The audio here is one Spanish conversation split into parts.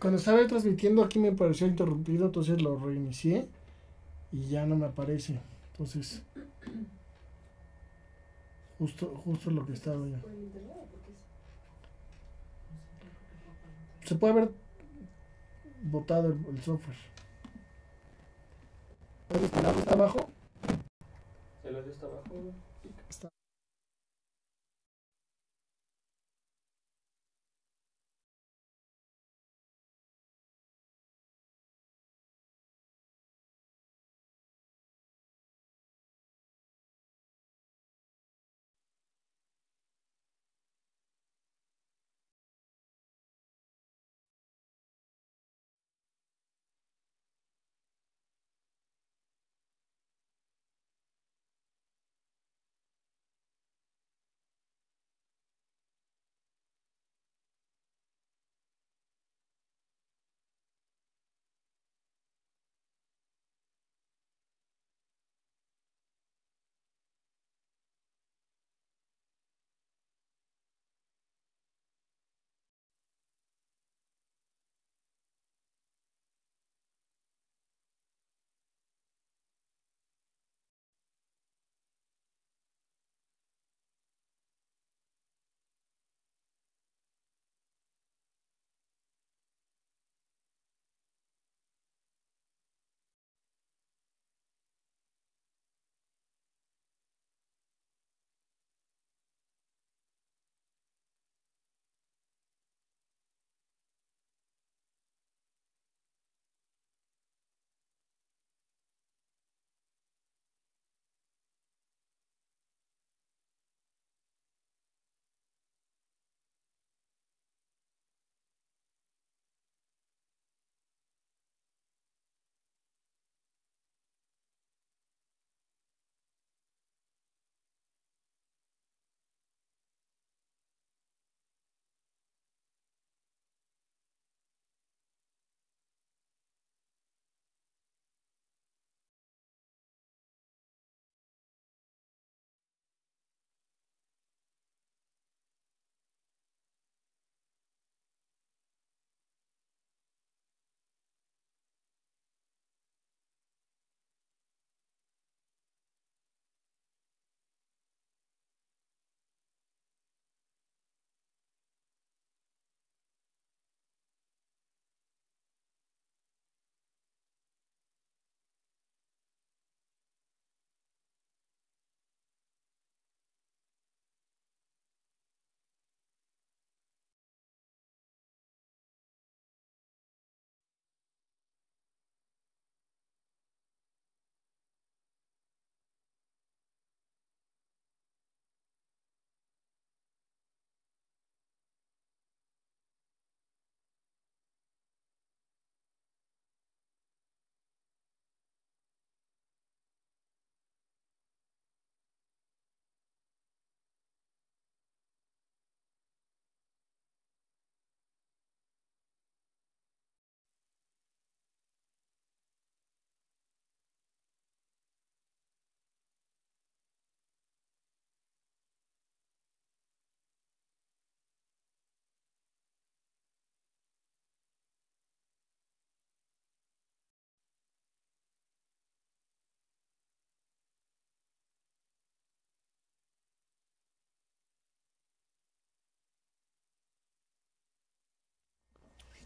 cuando estaba transmitiendo aquí me pareció interrumpido, entonces lo reinicié y ya no me aparece. Entonces, justo, justo lo que estaba ya. Se puede haber botado el, software. está abajo? abajo.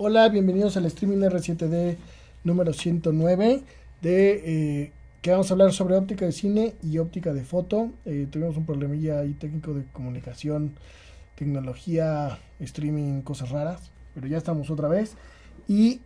Hola, bienvenidos al streaming R7D número 109 de eh, que vamos a hablar sobre óptica de cine y óptica de foto. Eh, tuvimos un problemilla ahí técnico de comunicación, tecnología, streaming, cosas raras, pero ya estamos otra vez. Y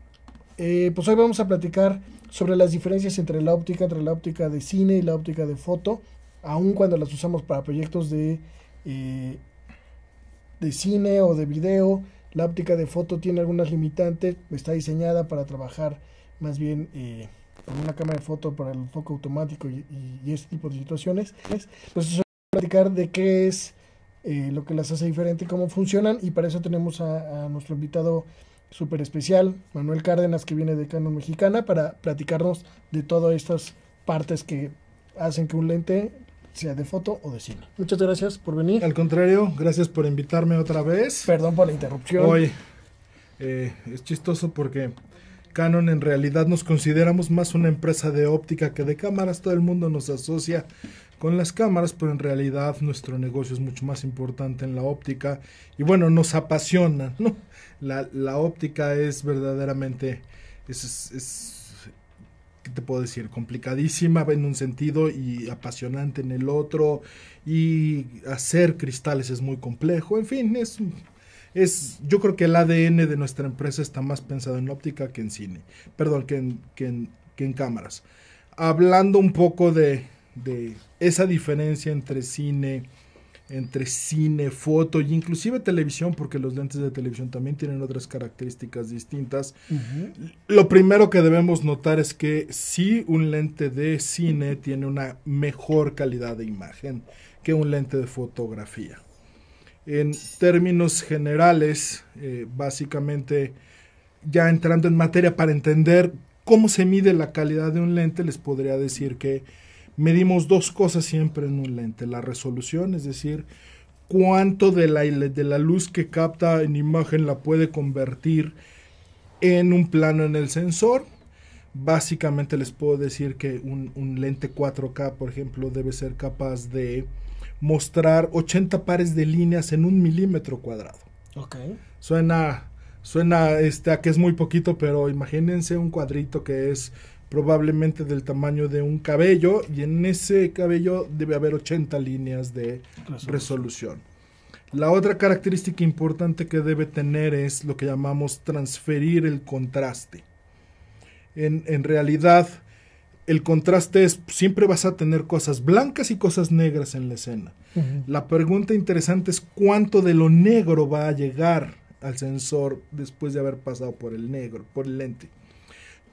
eh, pues hoy vamos a platicar sobre las diferencias entre la óptica, entre la óptica de cine y la óptica de foto, aun cuando las usamos para proyectos de, de cine o de video la óptica de foto tiene algunas limitantes, está diseñada para trabajar más bien eh, con una cámara de foto para el foco automático y, este tipo de situaciones. Entonces, pues, platicar de qué es eh, lo que las hace diferente cómo funcionan. Y para eso tenemos a, a nuestro invitado súper especial, Manuel Cárdenas, que viene de Canon Mexicana, para platicarnos de todas estas partes que hacen que un lente sea de foto o de cine. Muchas gracias por venir. Al contrario, gracias por invitarme otra vez. Perdón por la interrupción. Hoy eh, es chistoso porque Canon en realidad nos consideramos más una empresa de óptica que de cámaras. Todo el mundo nos asocia con las cámaras, pero en realidad nuestro negocio es mucho más importante en la óptica. Y bueno, nos apasiona, ¿no? La, la óptica es verdaderamente... es, es ¿qué te puedo decir? Complicadísima en un sentido y apasionante en el otro. Y hacer cristales es muy complejo. En fin, es, es yo creo que el ADN de nuestra empresa está más pensado en óptica que en cine. Perdón, que en, que en cámaras. Hablando un poco de, de esa diferencia entre cine entre cine, foto y inclusive televisión, porque los lentes de televisión también tienen otras características distintas. Lo primero que debemos notar es que sí, un lente de cine tiene una mejor calidad de imagen que un lente de fotografía. En términos generales, eh, básicamente, ya entrando en materia para entender cómo se mide la calidad de un lente, les podría decir que medimos dos cosas siempre en un lente. La resolución, es decir, cuánto de la, de la luz que capta en imagen la puede convertir en un plano en el sensor. Básicamente les puedo decir que un, lente 4K, por ejemplo, debe ser capaz de mostrar 80 pares de líneas en un milímetro cuadrado. Suena, suena este, a que es muy poquito, pero imagínense un cuadrito que es probablemente del tamaño de un cabello y en ese cabello debe haber 80 líneas de resolución. La otra característica importante que debe tener es lo que llamamos transferir el contraste. En, realidad, el contraste es, siempre vas a tener cosas blancas y cosas negras en la escena. La pregunta interesante es cuánto de lo negro va a llegar al sensor después de haber pasado por el negro, por el lente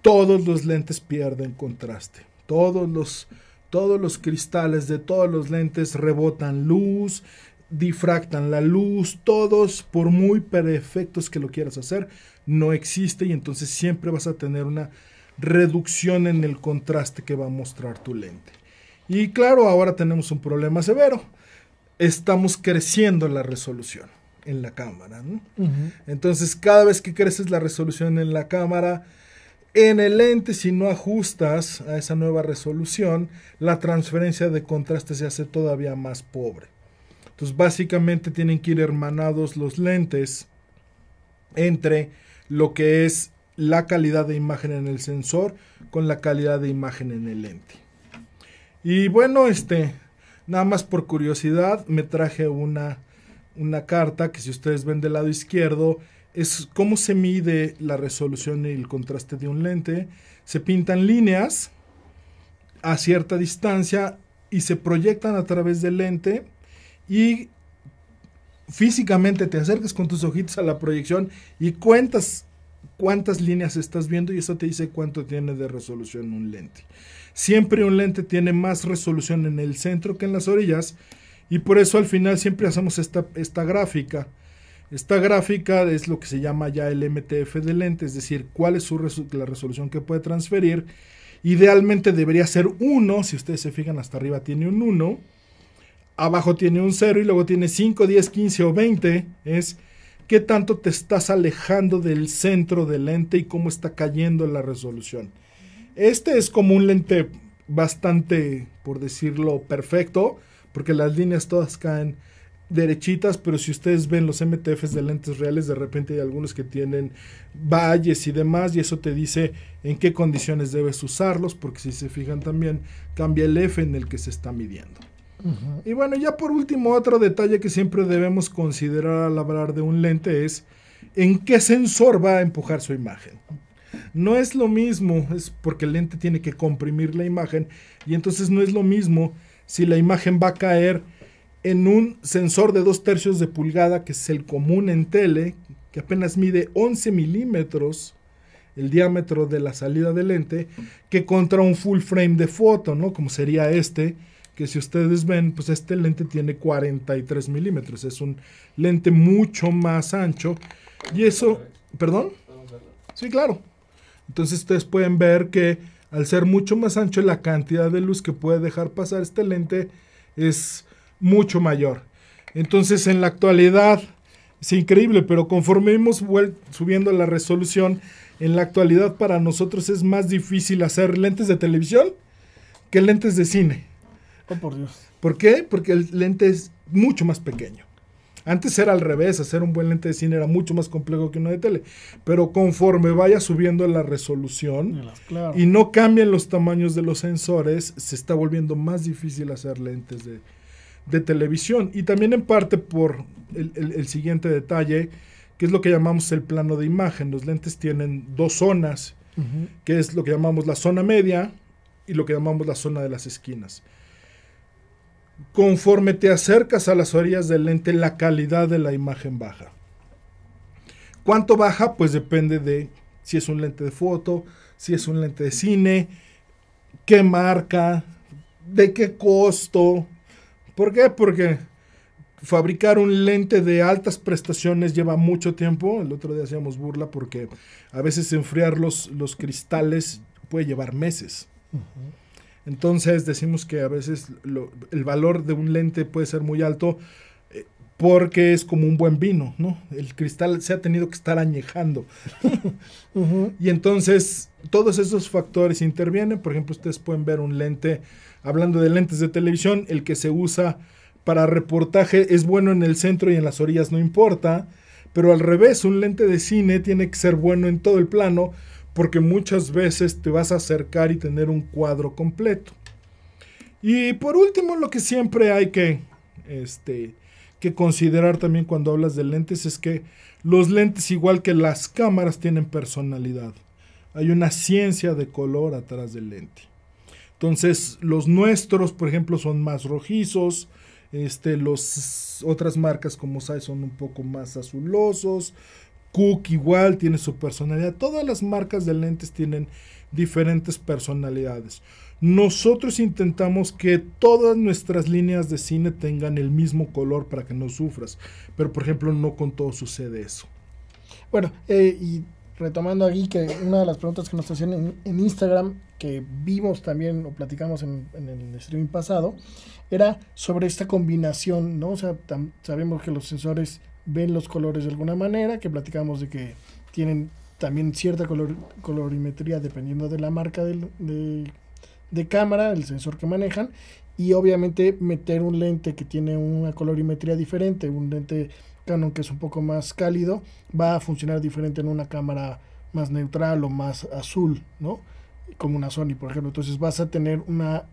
todos los lentes pierden contraste. Todos los, todos los cristales de todos los lentes rebotan luz, difractan la luz, todos, por muy perfectos que lo quieras hacer, no existe y entonces siempre vas a tener una reducción en el contraste que va a mostrar tu lente. Y claro, ahora tenemos un problema severo. Estamos creciendo la resolución en la cámara. Entonces, cada vez que creces la resolución en la cámara, en el lente, si no ajustas a esa nueva resolución, la transferencia de contraste se hace todavía más pobre. Entonces, básicamente tienen que ir hermanados los lentes entre lo que es la calidad de imagen en el sensor con la calidad de imagen en el lente. Y bueno, este, nada más por curiosidad, me traje una, una carta que si ustedes ven del lado izquierdo, es cómo se mide la resolución y el contraste de un lente. Se pintan líneas a cierta distancia y se proyectan a través del lente y físicamente te acercas con tus ojitos a la proyección y cuentas cuántas líneas estás viendo y eso te dice cuánto tiene de resolución un lente. Siempre un lente tiene más resolución en el centro que en las orillas y por eso al final siempre hacemos esta, esta gráfica esta gráfica es lo que se llama ya el MTF del lente, es decir, cuál es su la resolución que puede transferir. Idealmente debería ser 1, si ustedes se fijan hasta arriba tiene un 1, abajo tiene un 0 y luego tiene 5, 10, 15 o 20. Es qué tanto te estás alejando del centro del lente y cómo está cayendo la resolución. Este es como un lente bastante, por decirlo, perfecto, porque las líneas todas caen derechitas, pero si ustedes ven los MTFs de lentes reales, de repente hay algunos que tienen valles y demás, y eso te dice en qué condiciones debes usarlos, porque si se fijan también, cambia el F en el que se está midiendo. Y bueno, ya por último, otro detalle que siempre debemos considerar al hablar de un lente es en qué sensor va a empujar su imagen. No es lo mismo, es porque el lente tiene que comprimir la imagen, y entonces no es lo mismo si la imagen va a caer en un sensor de 2 tercios de pulgada, que es el común en tele, que apenas mide 11 milímetros el diámetro de la salida del lente, que contra un full frame de foto, ¿no? Como sería este, que si ustedes ven, pues este lente tiene 43 milímetros, es un lente mucho más ancho. Y eso, ¿perdón? Sí, claro. Entonces ustedes pueden ver que al ser mucho más ancho, la cantidad de luz que puede dejar pasar este lente es mucho mayor. Entonces en la actualidad es increíble, pero conforme hemos subiendo la resolución, en la actualidad para nosotros es más difícil hacer lentes de televisión que lentes de cine. Oh, por Dios. ¿Por qué? Porque el lente es mucho más pequeño. Antes era al revés, hacer un buen lente de cine era mucho más complejo que uno de tele. Pero conforme vaya subiendo la resolución y no cambian los tamaños de los sensores, se está volviendo más difícil hacer lentes de, de televisión. Y también en parte por el, siguiente detalle, que es lo que llamamos el plano de imagen. Los lentes tienen dos zonas, que es lo que llamamos la zona media y lo que llamamos la zona de las esquinas. Conforme te acercas a las orillas del lente, la calidad de la imagen baja. ¿Cuánto baja? Pues depende de si es un lente de foto, si es un lente de cine, qué marca, de qué costo, ¿Por qué? Porque fabricar un lente de altas prestaciones lleva mucho tiempo. El otro día hacíamos burla porque a veces enfriar los, los cristales puede llevar meses. Entonces decimos que a veces el valor de un lente puede ser muy alto porque es como un buen vino, ¿no? El cristal se ha tenido que estar añejando. Y entonces todos esos factores intervienen. Por ejemplo, ustedes pueden ver un lente, hablando de lentes de televisión, el que se usa para reportaje es bueno en el centro y en las orillas no importa, pero al revés, un lente de cine tiene que ser bueno en todo el plano porque muchas veces te vas a acercar y tener un cuadro completo. Y por último, lo que siempre hay que este, que considerar también cuando hablas de lentes es que los lentes, igual que las cámaras, tienen personalidad. Hay una ciencia de color atrás del lente. Entonces, los nuestros, por ejemplo, son más rojizos. Este, los, otras marcas como SAI son un poco más azulosos. Cook igual tiene su personalidad. Todas las marcas de lentes tienen diferentes personalidades. Nosotros intentamos que todas nuestras líneas de cine tengan el mismo color para que no sufras, pero por ejemplo no con todo sucede eso. Bueno, eh, y retomando aquí que una de las preguntas que nos hacían en, Instagram, que vimos también o platicamos en, el streaming pasado, era sobre esta combinación, ¿no? O sea, sabemos que los sensores ven los colores de alguna manera, que platicamos de que tienen también cierta colorimetría dependiendo de la marca del, de cámara, el sensor que manejan, y obviamente meter un lente que tiene una colorimetría diferente, un lente Canon que es un poco más cálido, va a funcionar diferente en una cámara más neutral o más azul, ¿no? Como una Sony, por ejemplo. Entonces vas a tener una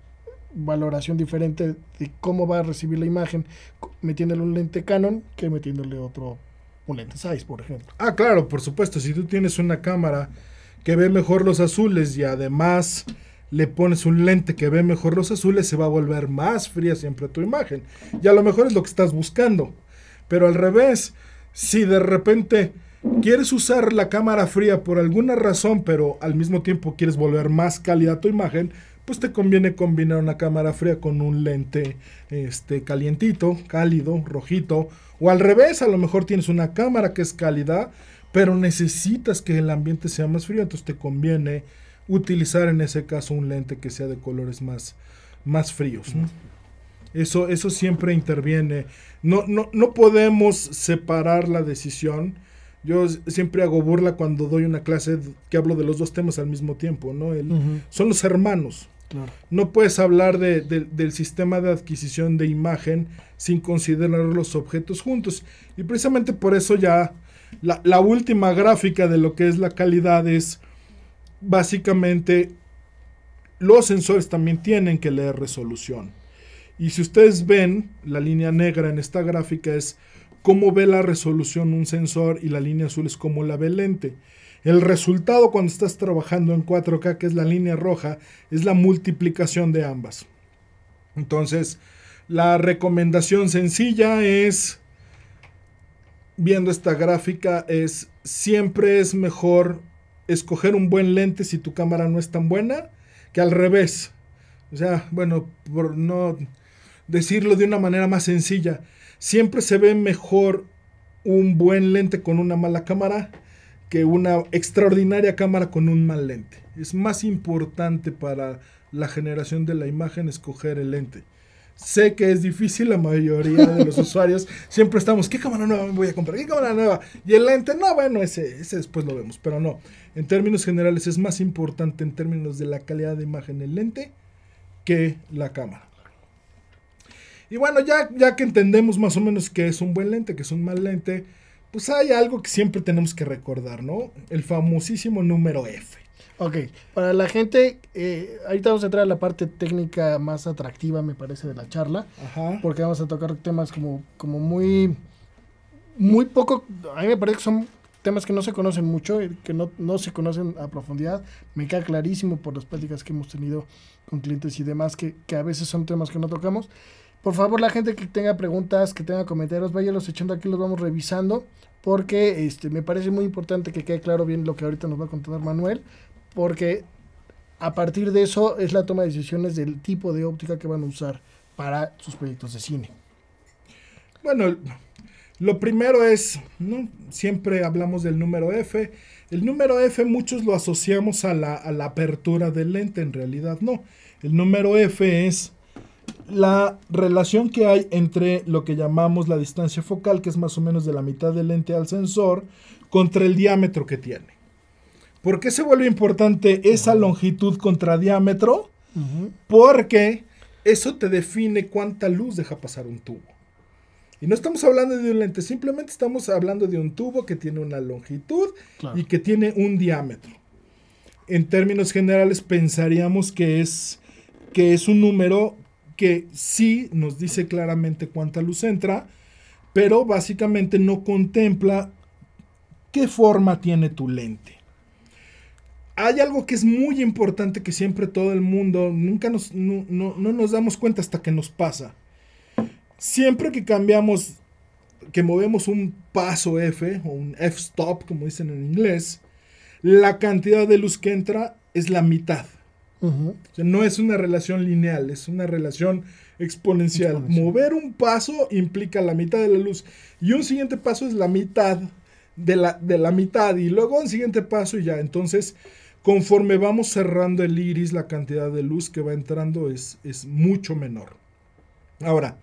valoración diferente de cómo va a recibir la imagen metiéndole un lente Canon que metiéndole otro un lente size, por ejemplo. Ah, claro, por supuesto, si tú tienes una cámara que ve mejor los azules y además le pones un lente que ve mejor los azules, se va a volver más fría siempre tu imagen. Y a lo mejor es lo que estás buscando. Pero al revés, si de repente quieres usar la cámara fría por alguna razón, pero al mismo tiempo quieres volver más cálida tu imagen, pues te conviene combinar una cámara fría con un lente este, calientito, cálido, rojito. O al revés, a lo mejor tienes una cámara que es cálida, pero necesitas que el ambiente sea más frío, entonces te conviene utilizar en ese caso un lente que sea de colores más, más fríos. Eso, eso siempre interviene. No, no, podemos separar la decisión. Yo siempre hago burla cuando doy una clase que hablo de los dos temas al mismo tiempo, ¿no? Son los hermanos. No puedes hablar del sistema de adquisición de imagen sin considerar los objetos juntos. Y precisamente por eso ya la, la última gráfica de lo que es la calidad es básicamente los sensores también tienen que leer resolución. Y si ustedes ven, la línea negra en esta gráfica es cómo ve la resolución un sensor y la línea azul es cómo la ve el lente. El resultado cuando estás trabajando en 4K, que es la línea roja, es la multiplicación de ambas. Entonces, la recomendación sencilla es, viendo esta gráfica, es siempre es mejor escoger un buen lente si tu cámara no es tan buena que al revés. O sea, bueno, por no decirlo de una manera más sencilla, siempre se ve mejor un buen lente con una mala cámara que una extraordinaria cámara con un mal lente. Es más importante para la generación de la imagen escoger el lente. Sé que es difícil, la mayoría de los usuarios siempre estamos, ¿qué cámara nueva me voy a comprar? ¿Qué cámara nueva? Y el lente, no, bueno, ese, ese después lo vemos, pero no en términos generales es más importante en términos de la calidad de imagen el lente que la cámara. Y bueno, ya, ya que entendemos más o menos que es un buen lente, que es un mal lente, pues hay algo que siempre tenemos que recordar, ¿no? El famosísimo número F. Ok, para la gente, eh, ahorita vamos a entrar a la parte técnica más atractiva, me parece, de la charla. Ajá. Porque vamos a tocar temas como, como muy, muy poco, a mí me parece que son temas que no se conocen mucho, que no, no se conocen a profundidad. Me queda clarísimo por las pláticas que hemos tenido con clientes y demás, que, que a veces son temas que no tocamos. Por favor, la gente que tenga preguntas, que tenga comentarios, váyanlos echando aquí, los vamos revisando, porque este, me parece muy importante que quede claro bien lo que ahorita nos va a contar Manuel, porque a partir de eso es la toma de decisiones del tipo de óptica que van a usar para sus proyectos de cine. Bueno, lo primero es, siempre hablamos del número F. El número F muchos lo asociamos a la, apertura del lente, en realidad no. El número F es la relación que hay entre lo que llamamos la distancia focal, que es más o menos de la mitad del lente al sensor, contra el diámetro que tiene. ¿Por qué se vuelve importante esa longitud contra diámetro? Porque eso te define cuánta luz deja pasar un tubo. Y no estamos hablando de un lente, simplemente estamos hablando de un tubo que tiene una longitud y que tiene un diámetro. En términos generales pensaríamos que es, que es un número que sí nos dice claramente cuánta luz entra, pero básicamente no contempla qué forma tiene tu lente. Hay algo que es muy importante que siempre todo el mundo, nunca nos damos cuenta hasta que nos pasa siempre que cambiamos, que movemos un paso F o un F-stop, como dicen en inglés, la cantidad de luz que entra es la mitad. no es una relación lineal, es una relación exponencial. Mover un paso implica la mitad de la luz y un siguiente paso es la mitad de la, de la mitad y luego un siguiente paso y ya. Entonces, conforme vamos cerrando el iris, la cantidad de luz que va entrando es, es mucho menor. Ahora,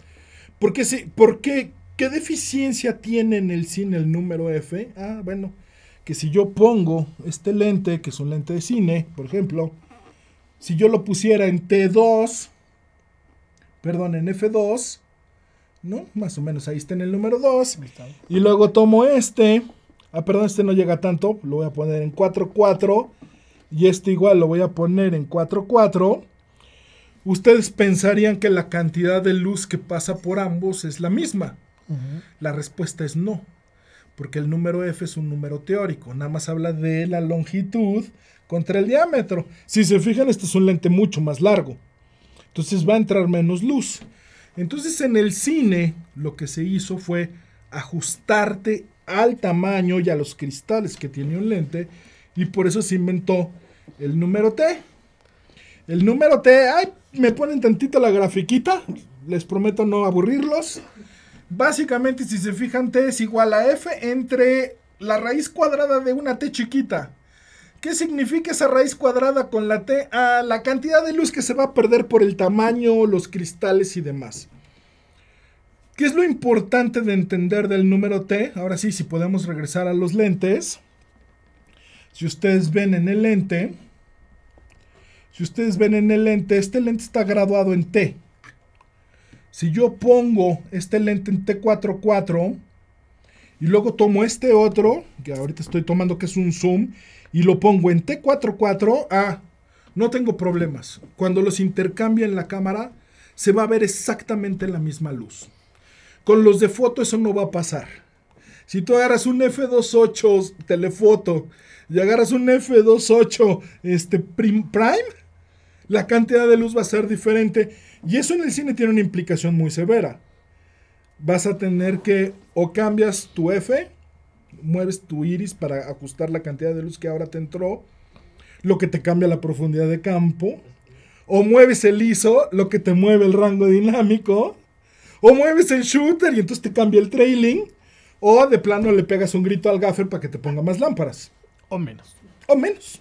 porque sí, ¿por qué? ¿Qué deficiencia tiene en el cine el número F? Ah, bueno, que si yo pongo este lente, que es un lente de cine, por ejemplo, si yo lo pusiera en T2, perdón, en F2, ¿no? Más o menos ahí está en el número 2. Y luego tomo este, ah, perdón, este no llega tanto, lo voy a poner en 4.4 y este igual lo voy a poner en 4.4 ustedes pensarían que la cantidad de luz que pasa por ambos es la misma. La respuesta es no, porque el número F es un número teórico, nada más habla de la longitud contra el diámetro. Si se fijan, este es un lente mucho más largo, entonces va a entrar menos luz. Entonces en el cine lo que se hizo fue ajustarte al tamaño y a los cristales que tiene un lente y por eso se inventó el número T. El número T, ay, me ponen tantito la grafiquita, les prometo no aburrirlos. Básicamente, si se fijan, T es igual a F entre la raíz cuadrada de una T chiquita. ¿Qué significa esa raíz cuadrada con la T? A ah, la cantidad de luz que se va a perder por el tamaño, los cristales y demás. ¿Qué es lo importante de entender del número T? Ahora sí, si podemos regresar a los lentes. Si ustedes ven en el lente, si ustedes ven en el lente, este lente está graduado en T. Si yo pongo este lente en T44 y luego tomo este otro, que ahorita estoy tomando que es un zoom, y lo pongo en T44, ah, no tengo problemas. Cuando los intercambio en la cámara, se va a ver exactamente la misma luz. Con los de foto eso no va a pasar. Si tú agarras un F28 telefoto y agarras un F28 este, prime, la cantidad de luz va a ser diferente y eso en el cine tiene una implicación muy severa. Vas a tener que o cambias tu F, mueves tu iris para ajustar la cantidad de luz que ahora te entró, lo que te cambia la profundidad de campo, o mueves el ISO, lo que te mueve el rango dinámico, o mueves el shooter y entonces te cambia el trailing, o de plano le pegas un grito al gaffer para que te ponga más lámparas. O menos. O menos.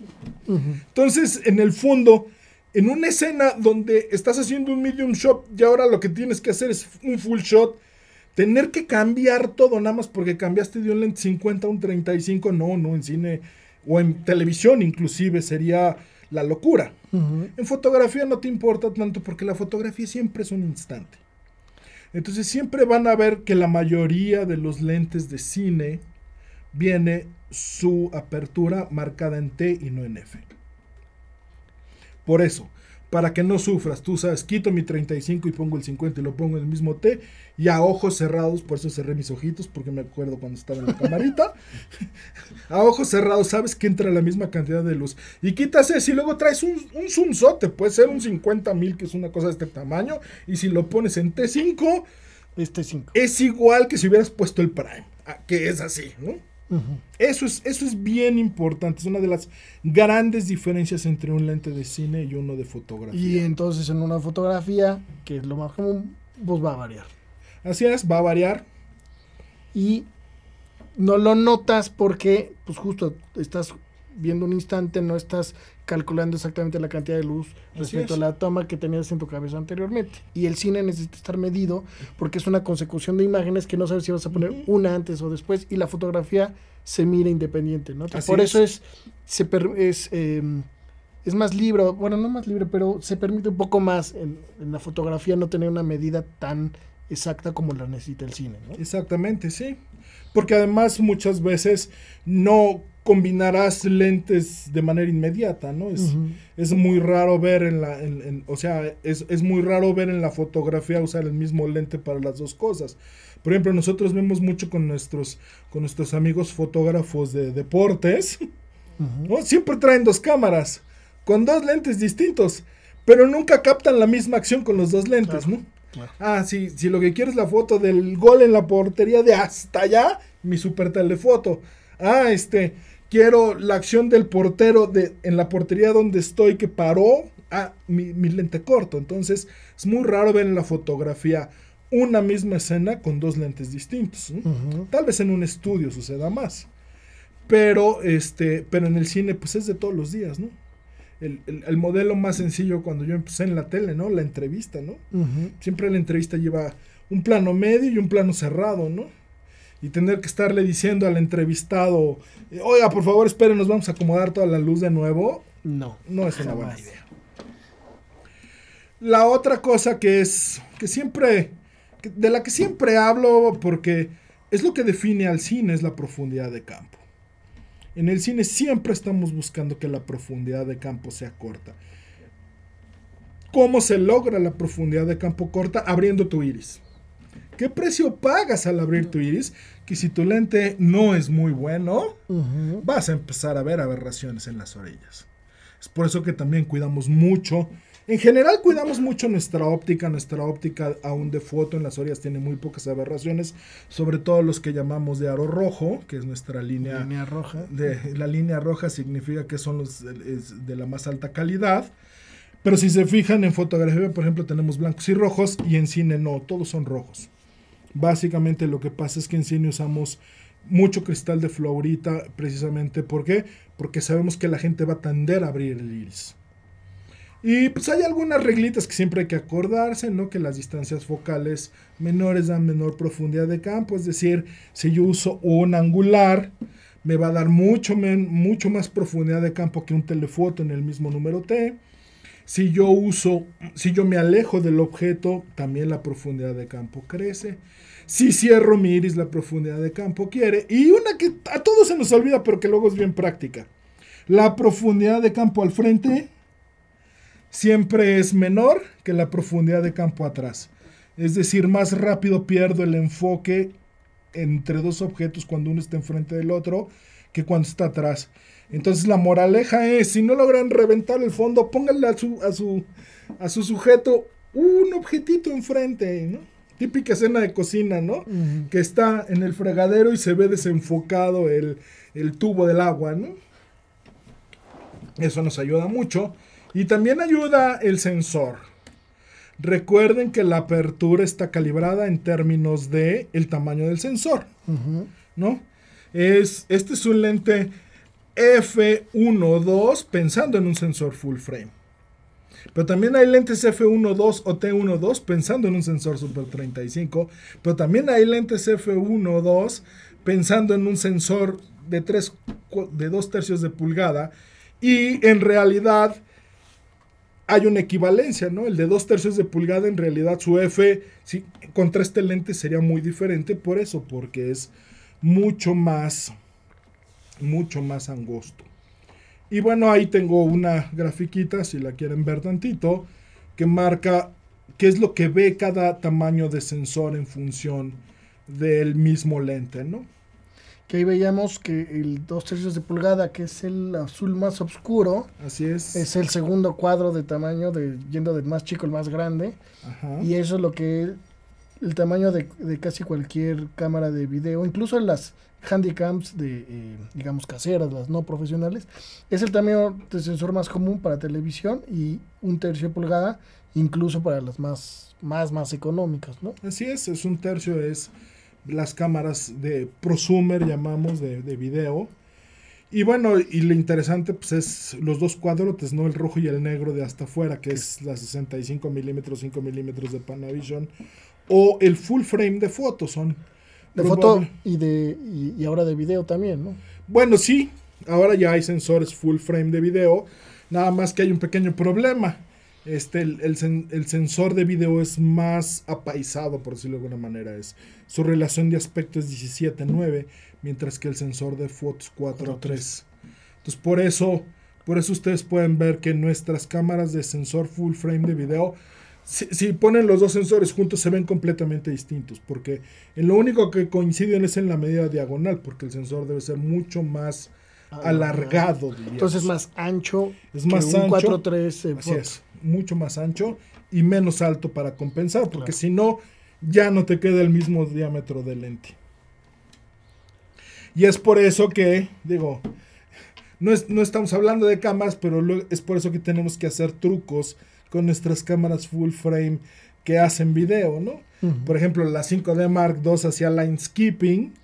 Entonces, en el fondo, en una escena donde estás haciendo un medium shot y ahora lo que tienes que hacer es un full shot, tener que cambiar todo nada más porque cambiaste de un lente 50 a un 35, no, no, en cine o en televisión inclusive sería la locura. En fotografía no te importa tanto porque la fotografía siempre es un instante. Entonces siempre van a ver que la mayoría de los lentes de cine viene su apertura marcada en T y no en F. Por eso, para que no sufras, tú sabes, quito mi 35 y pongo el 50 y lo pongo en el mismo T y a ojos cerrados, por eso cerré mis ojitos porque me acuerdo cuando estaba en la camarita, a ojos cerrados sabes que entra la misma cantidad de luz y quítase, si y luego traes un, un zoomzote, puede ser un 50 mil que es una cosa de este tamaño y si lo pones en T5, este 5. es igual que si hubieras puesto el prime, ah, que es así, ¿no? Eso es, eso es bien importante, es una de las grandes diferencias entre un lente de cine y uno de fotografía. Y entonces en una fotografía, que es lo más común, pues va a variar. Así es, va a variar. Y no lo notas porque, pues justo, estás viendo un instante, no estás calculando exactamente la cantidad de luz respecto a la toma que tenías en tu cabeza anteriormente. Y el cine necesita estar medido porque es una consecución de imágenes que no sabes si vas a poner una antes o después y la fotografía se mira independiente, ¿no? Por eso es, se es, em, es más libre, bueno, no más libre, pero se permite un poco más en, la fotografía no tener una medida tan exacta como la necesita el cine, Exactamente, sí. Porque además muchas veces no combinarás lentes de manera inmediata, ¿no? Es, es muy raro ver en la, o sea, es, muy raro ver en la fotografía usar el mismo lente para las dos cosas. Por ejemplo, nosotros vemos mucho con nuestros, con nuestros amigos fotógrafos de deportes, ¿no? Siempre traen dos cámaras, con dos lentes distintos, pero nunca captan la misma acción con los dos lentes, ¿no? Ah, sí, si lo que quieres es la foto del gol en la portería de hasta allá, mi super foto Ah, este, Quiero la acción del portero de, en la portería donde estoy que paró. a ah, mi, lente corto. Entonces es muy raro ver en la fotografía una misma escena con dos lentes distintos. Tal vez en un estudio suceda más. Pero, este, pero en el cine pues es de todos los días, ¿no? El, modelo más sencillo cuando yo empecé en la tele, ¿no? La entrevista, ¿no? Siempre la entrevista lleva un plano medio y un plano cerrado, ¿no? y tener que estarle diciendo al entrevistado, oiga, por favor, espere, nos vamos a acomodar toda la luz de nuevo. No. No es una buena idea. La otra cosa que es, que siempre, de la que siempre hablo porque es lo que define al cine, es la profundidad de campo. En el cine siempre estamos buscando que la profundidad de campo sea corta. ¿Cómo se logra la profundidad de campo corta? Abriendo tu iris. ¿Qué precio pagas al abrir tu iris? Que si tu lente no es muy bueno, vas a empezar a ver aberraciones en las orillas. Es por eso que también cuidamos mucho. En general cuidamos mucho nuestra óptica, nuestra óptica aún de foto en las orillas tiene muy pocas aberraciones, sobre todo los que llamamos de aro rojo, que es nuestra línea, roja. De, la línea roja significa que son los de la más alta calidad. Pero si se fijan en fotografía, por ejemplo, tenemos blancos y rojos y en cine no, todos son rojos. Básicamente lo que pasa es que en cine usamos mucho cristal de fluorita precisamente. Porque sabemos que la gente va a tender a abrir el iris. Y pues hay algunas reglitas que siempre hay que acordarse, ¿no? Que las distancias focales menores dan menor profundidad de campo, es decir, si yo uso un angular, me va a dar mucho, mucho más profundidad de campo que un telefoto en el mismo número T. Si yo uso, si yo me alejo del objeto, también la profundidad de campo crece. Si cierro mi iris, la profundidad de campo quiere. Y una que a todos se nos olvida, pero que luego es bien práctica. La profundidad de campo al frente siempre es menor que la profundidad de campo atrás. Es decir, más rápido pierdo el enfoque entre dos objetos cuando uno está enfrente del otro que cuando está atrás. Entonces la moraleja es, si no logran reventar el fondo, pónganle a su, a su, sujeto un objetito enfrente, Típica escena de cocina, ¿no? Que está en el fregadero y se ve desenfocado el, tubo del agua, ¿no? Eso nos ayuda mucho. Y también ayuda el sensor. Recuerden que la apertura está calibrada en términos de el tamaño del sensor, ¿no? Es, este es un lente F1.2 pensando en un sensor full frame. Pero también hay lentes F1.2 o T1.2 pensando en un sensor Super 35. Pero también hay lentes F1.2 pensando en un sensor de, 3, de 2 tercios de pulgada. Y en realidad hay una equivalencia, ¿no? El de 2 tercios de pulgada, en realidad su F contra este lente sería muy diferente. Por eso, porque es mucho más mucho más angosto. Y bueno, ahí tengo una grafiquita, si la quieren ver tantito, que marca qué es lo que ve cada tamaño de sensor en función del mismo lente, ¿no? Que ahí veíamos que el 2 tercios de pulgada, que es el azul más oscuro, así es, es el segundo cuadro de tamaño de yendo del más chico al más grande, y eso es lo que el tamaño de, casi cualquier cámara de video, incluso las handycams de, eh, digamos, caseras, las no profesionales, es el tamaño de sensor más común para televisión y un tercio de pulgada, incluso para las más, más, más económicas, ¿no? Así es, es un tercio, es las cámaras de prosumer, llamamos, de, de video, y bueno, y lo interesante pues es los dos cuadrotes, ¿no? El rojo y el negro de hasta afuera, que es la 65 milímetros, 5 milímetros de Panavision, o el full frame de foto, son. De foto y, de, y, ahora de video también, ¿no? Bueno, sí, ahora ya hay sensores full frame de video, nada más que hay un pequeño problema. Este, el, sensor de video es más apaisado, por decirlo de alguna manera. Es, su relación de aspecto es 17-9 mientras que el sensor de fotos 4.3. Entonces, por eso, por eso ustedes pueden ver que nuestras cámaras de sensor full frame de video, si, ponen los dos sensores juntos, se ven completamente distintos. Porque lo único que coinciden es en la medida diagonal, porque el sensor debe ser mucho más alargado. Entonces, más ancho. Es más que un ancho. 4.3 mucho más ancho y menos alto para compensar, porque si no, ya no te queda el mismo diámetro de lente. Y es por eso que, digo, no, estamos hablando de cámaras, pero es por eso que tenemos que hacer trucos con nuestras cámaras full frame que hacen video, ¿no? Por ejemplo, la 5D Mark II hacía line skipping,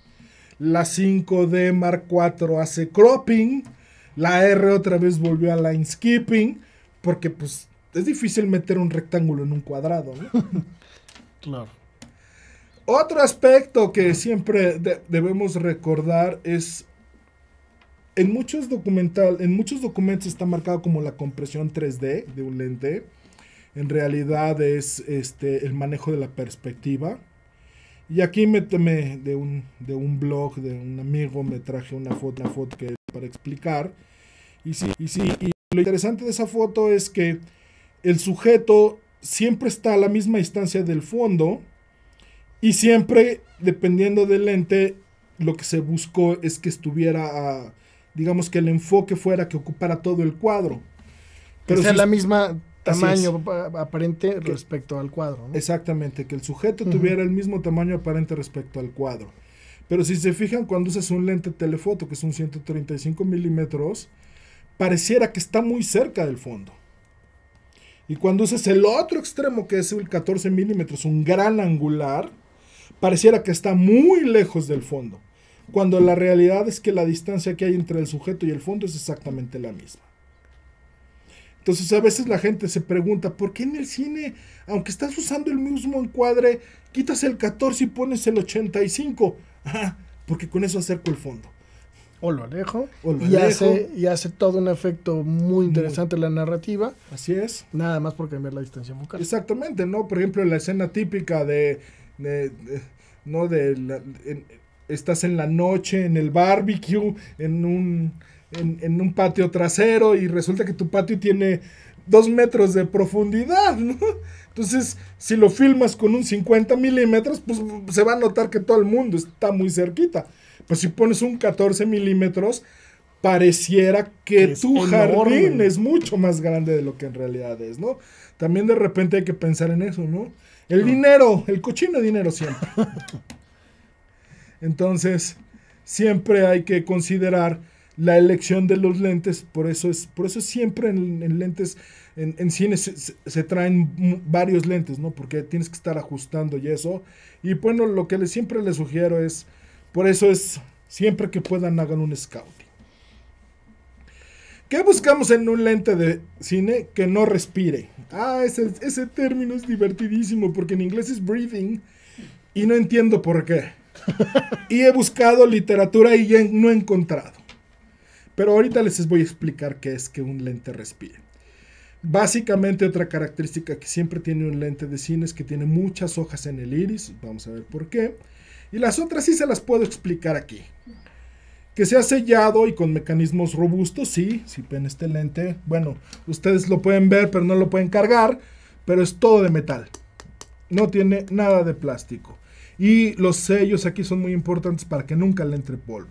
la 5D Mark IV hace cropping, la R otra vez volvió a line skipping, porque pues es difícil meter un rectángulo en un cuadrado, claro. Otro aspecto que siempre debemos recordar es en muchos documental, en muchos documentos está marcado como la compresión 3D de un lente. En realidad es este el manejo de la perspectiva. Y aquí me, de, un, de un blog de un amigo me traje una foto, una foto que para explicar. Y sí, y y lo interesante de esa foto es que el sujeto siempre está a la misma distancia del fondo y siempre, dependiendo del lente, lo que se buscó es que estuviera, digamos que el enfoque fuera que ocupara todo el cuadro. Pero que sea la misma tamaño aparente respecto al cuadro. Exactamente, que el sujeto tuviera el mismo tamaño aparente respecto al cuadro. Pero si se fijan, cuando usas un lente telefoto, que es un 135 milímetros, pareciera que está muy cerca del fondo. Y cuando usas el otro extremo, que es el 14 milímetros, un gran angular, pareciera que está muy lejos del fondo, cuando la realidad es que la distancia que hay entre el sujeto y el fondo es exactamente la misma. Entonces a veces la gente se pregunta, ¿por qué en el cine, aunque estás usando el mismo encuadre, quitas el 14 y pones el 85? Ah, porque con eso acerco el fondo o lo alejo. y, Hace, y hace todo un efecto muy interesante la narrativa. Así es. Nada más por cambiar la distancia vocal Exactamente, ¿no? Por ejemplo, la escena típica de. no de. estás en la noche, en el barbecue, en un. En, en, un patio trasero y resulta que tu patio tiene dos metros de profundidad, ¿no? Entonces, si lo filmas con un 50 milímetros, pues se va a notar que todo el mundo está muy cerquita pues si pones un 14 milímetros, pareciera que, tu jardín es mucho más grande de lo que en realidad es, ¿no? También de repente hay que pensar en eso, ¿no? El ah. dinero, el cochino dinero siempre. Entonces, siempre hay que considerar la elección de los lentes, por eso es, por eso siempre en, lentes, en, cines cine se, traen varios lentes, ¿no? Porque tienes que estar ajustando y eso. Y bueno, lo que siempre les sugiero es, por eso es, siempre que puedan, hagan un scouting. ¿Qué buscamos en un lente de cine que no respire? Ah, ese, ese término es divertidísimo porque en inglés es breathing y no entiendo por qué. y he buscado literatura y ya no he encontrado. Pero ahorita les voy a explicar qué es que un lente respire. Básicamente otra característica que siempre tiene un lente de cine es que tiene muchas hojas en el iris. Vamos a ver por qué. Y las otras sí se las puedo explicar aquí. Que sea sellado y con mecanismos robustos, sí, si ven este lente, bueno, ustedes lo pueden ver pero no lo pueden cargar, pero es todo de metal. No tiene nada de plástico. Y los sellos aquí son muy importantes para que nunca le entre polvo.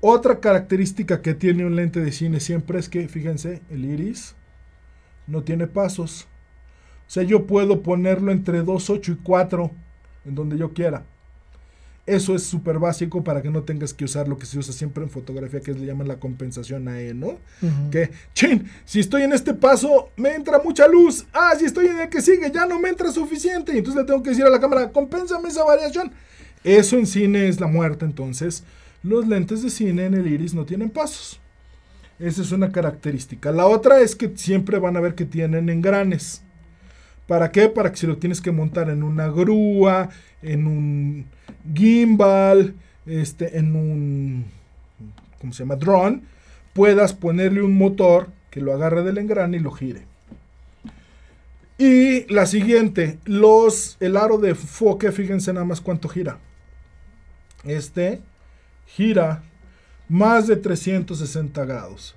Otra característica que tiene un lente de cine siempre es que, fíjense, el iris no tiene pasos. O sea, yo puedo ponerlo entre 2, 8 y 4, en donde yo quiera. Eso es súper básico para que no tengas que usar lo que se usa siempre en fotografía, que es, le llaman la compensación AE, ¿no? Que, chin, si estoy en este paso, me entra mucha luz. Ah, si estoy en el que sigue, ya no me entra suficiente. Y entonces le tengo que decir a la cámara, compénsame esa variación. Eso en cine es la muerte, entonces. Los lentes de cine en el iris no tienen pasos. Esa es una característica. La otra es que siempre van a ver que tienen engranes. ¿Para qué? Para que si lo tienes que montar en una grúa, en un gimbal, este, en un, ¿cómo se Drone, puedas ponerle un motor que lo agarre del engranaje y lo gire. Y la siguiente, los, el aro de foque, fíjense nada más cuánto gira. Este gira más de 360 grados.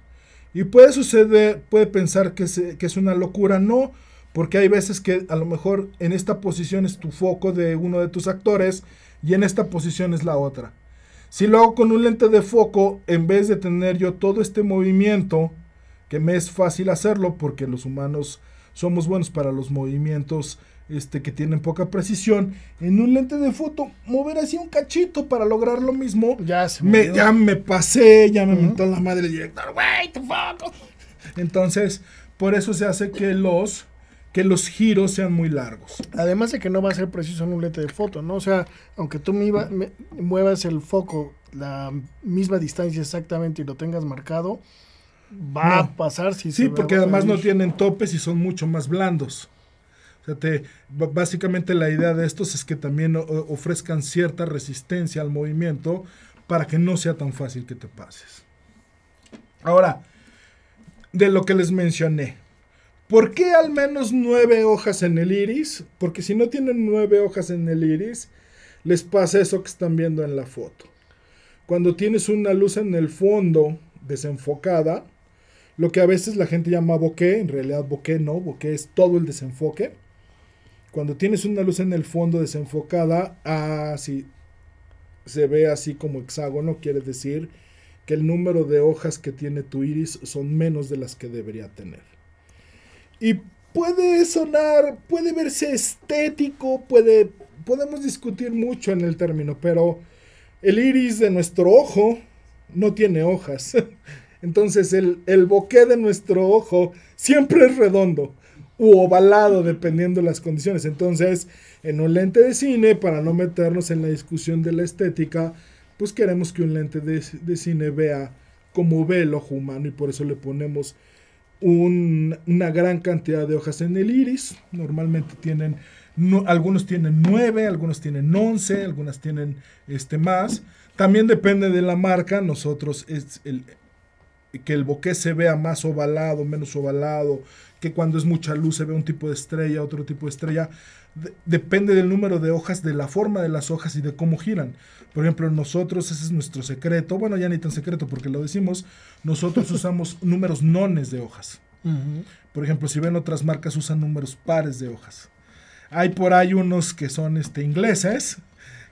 Y puede suceder, puede pensar que, que es una locura, no. Porque hay veces que a lo mejor en esta posición es tu foco de uno de tus actores y en esta posición es la otra. Si lo hago con un lente de foco, en vez de tener yo todo este movimiento, que me es fácil hacerlo porque los humanos somos buenos para los movimientos este, que tienen poca precisión, en un lente de foto, mover así un cachito para lograr lo mismo. Ya me, Ya me pasé, ya me montó la madre el director, güey, tu foco. Entonces, por eso se hace que los que los giros sean muy largos. Además de que no va a ser preciso un lente de foto, ¿no? O sea, aunque tú me muevas el foco la misma distancia exactamente y lo tengas marcado, va a pasar si Sí, porque además no tienen topes y son mucho más blandos. O sea, básicamente la idea de estos es que también ofrezcan cierta resistencia al movimiento para que no sea tan fácil que te pases. Ahora, de lo que les mencioné, ¿Por qué al menos nueve hojas en el iris? Porque si no tienen nueve hojas en el iris, les pasa eso que están viendo en la foto. Cuando tienes una luz en el fondo desenfocada, lo que a veces la gente llama bokeh, en realidad bokeh no, bokeh es todo el desenfoque. Cuando tienes una luz en el fondo desenfocada, así se ve así como hexágono, quiere decir que el número de hojas que tiene tu iris son menos de las que debería tener. Y puede sonar, puede verse estético, puede, podemos discutir mucho en el término, pero el iris de nuestro ojo no tiene hojas. Entonces el, el boqué de nuestro ojo siempre es redondo u ovalado dependiendo de las condiciones. Entonces, en un lente de cine, para no meternos en la discusión de la estética, pues queremos que un lente de, de cine vea como ve el ojo humano y por eso le ponemos una gran cantidad de hojas en el iris. Normalmente tienen, algunos tienen 9, algunos tienen 11, algunas tienen este, más. También depende de la marca. Nosotros es el, que el boqué se vea más ovalado, menos ovalado, que cuando es mucha luz se ve un tipo de estrella, otro tipo de estrella. depende del número de hojas, de la forma de las hojas y de cómo giran. Por ejemplo, nosotros, ese es nuestro secreto, bueno, ya ni tan secreto porque lo decimos, nosotros usamos números nones de hojas. Por ejemplo, si ven otras marcas usan números pares de hojas. Hay por ahí unos que son este, ingleses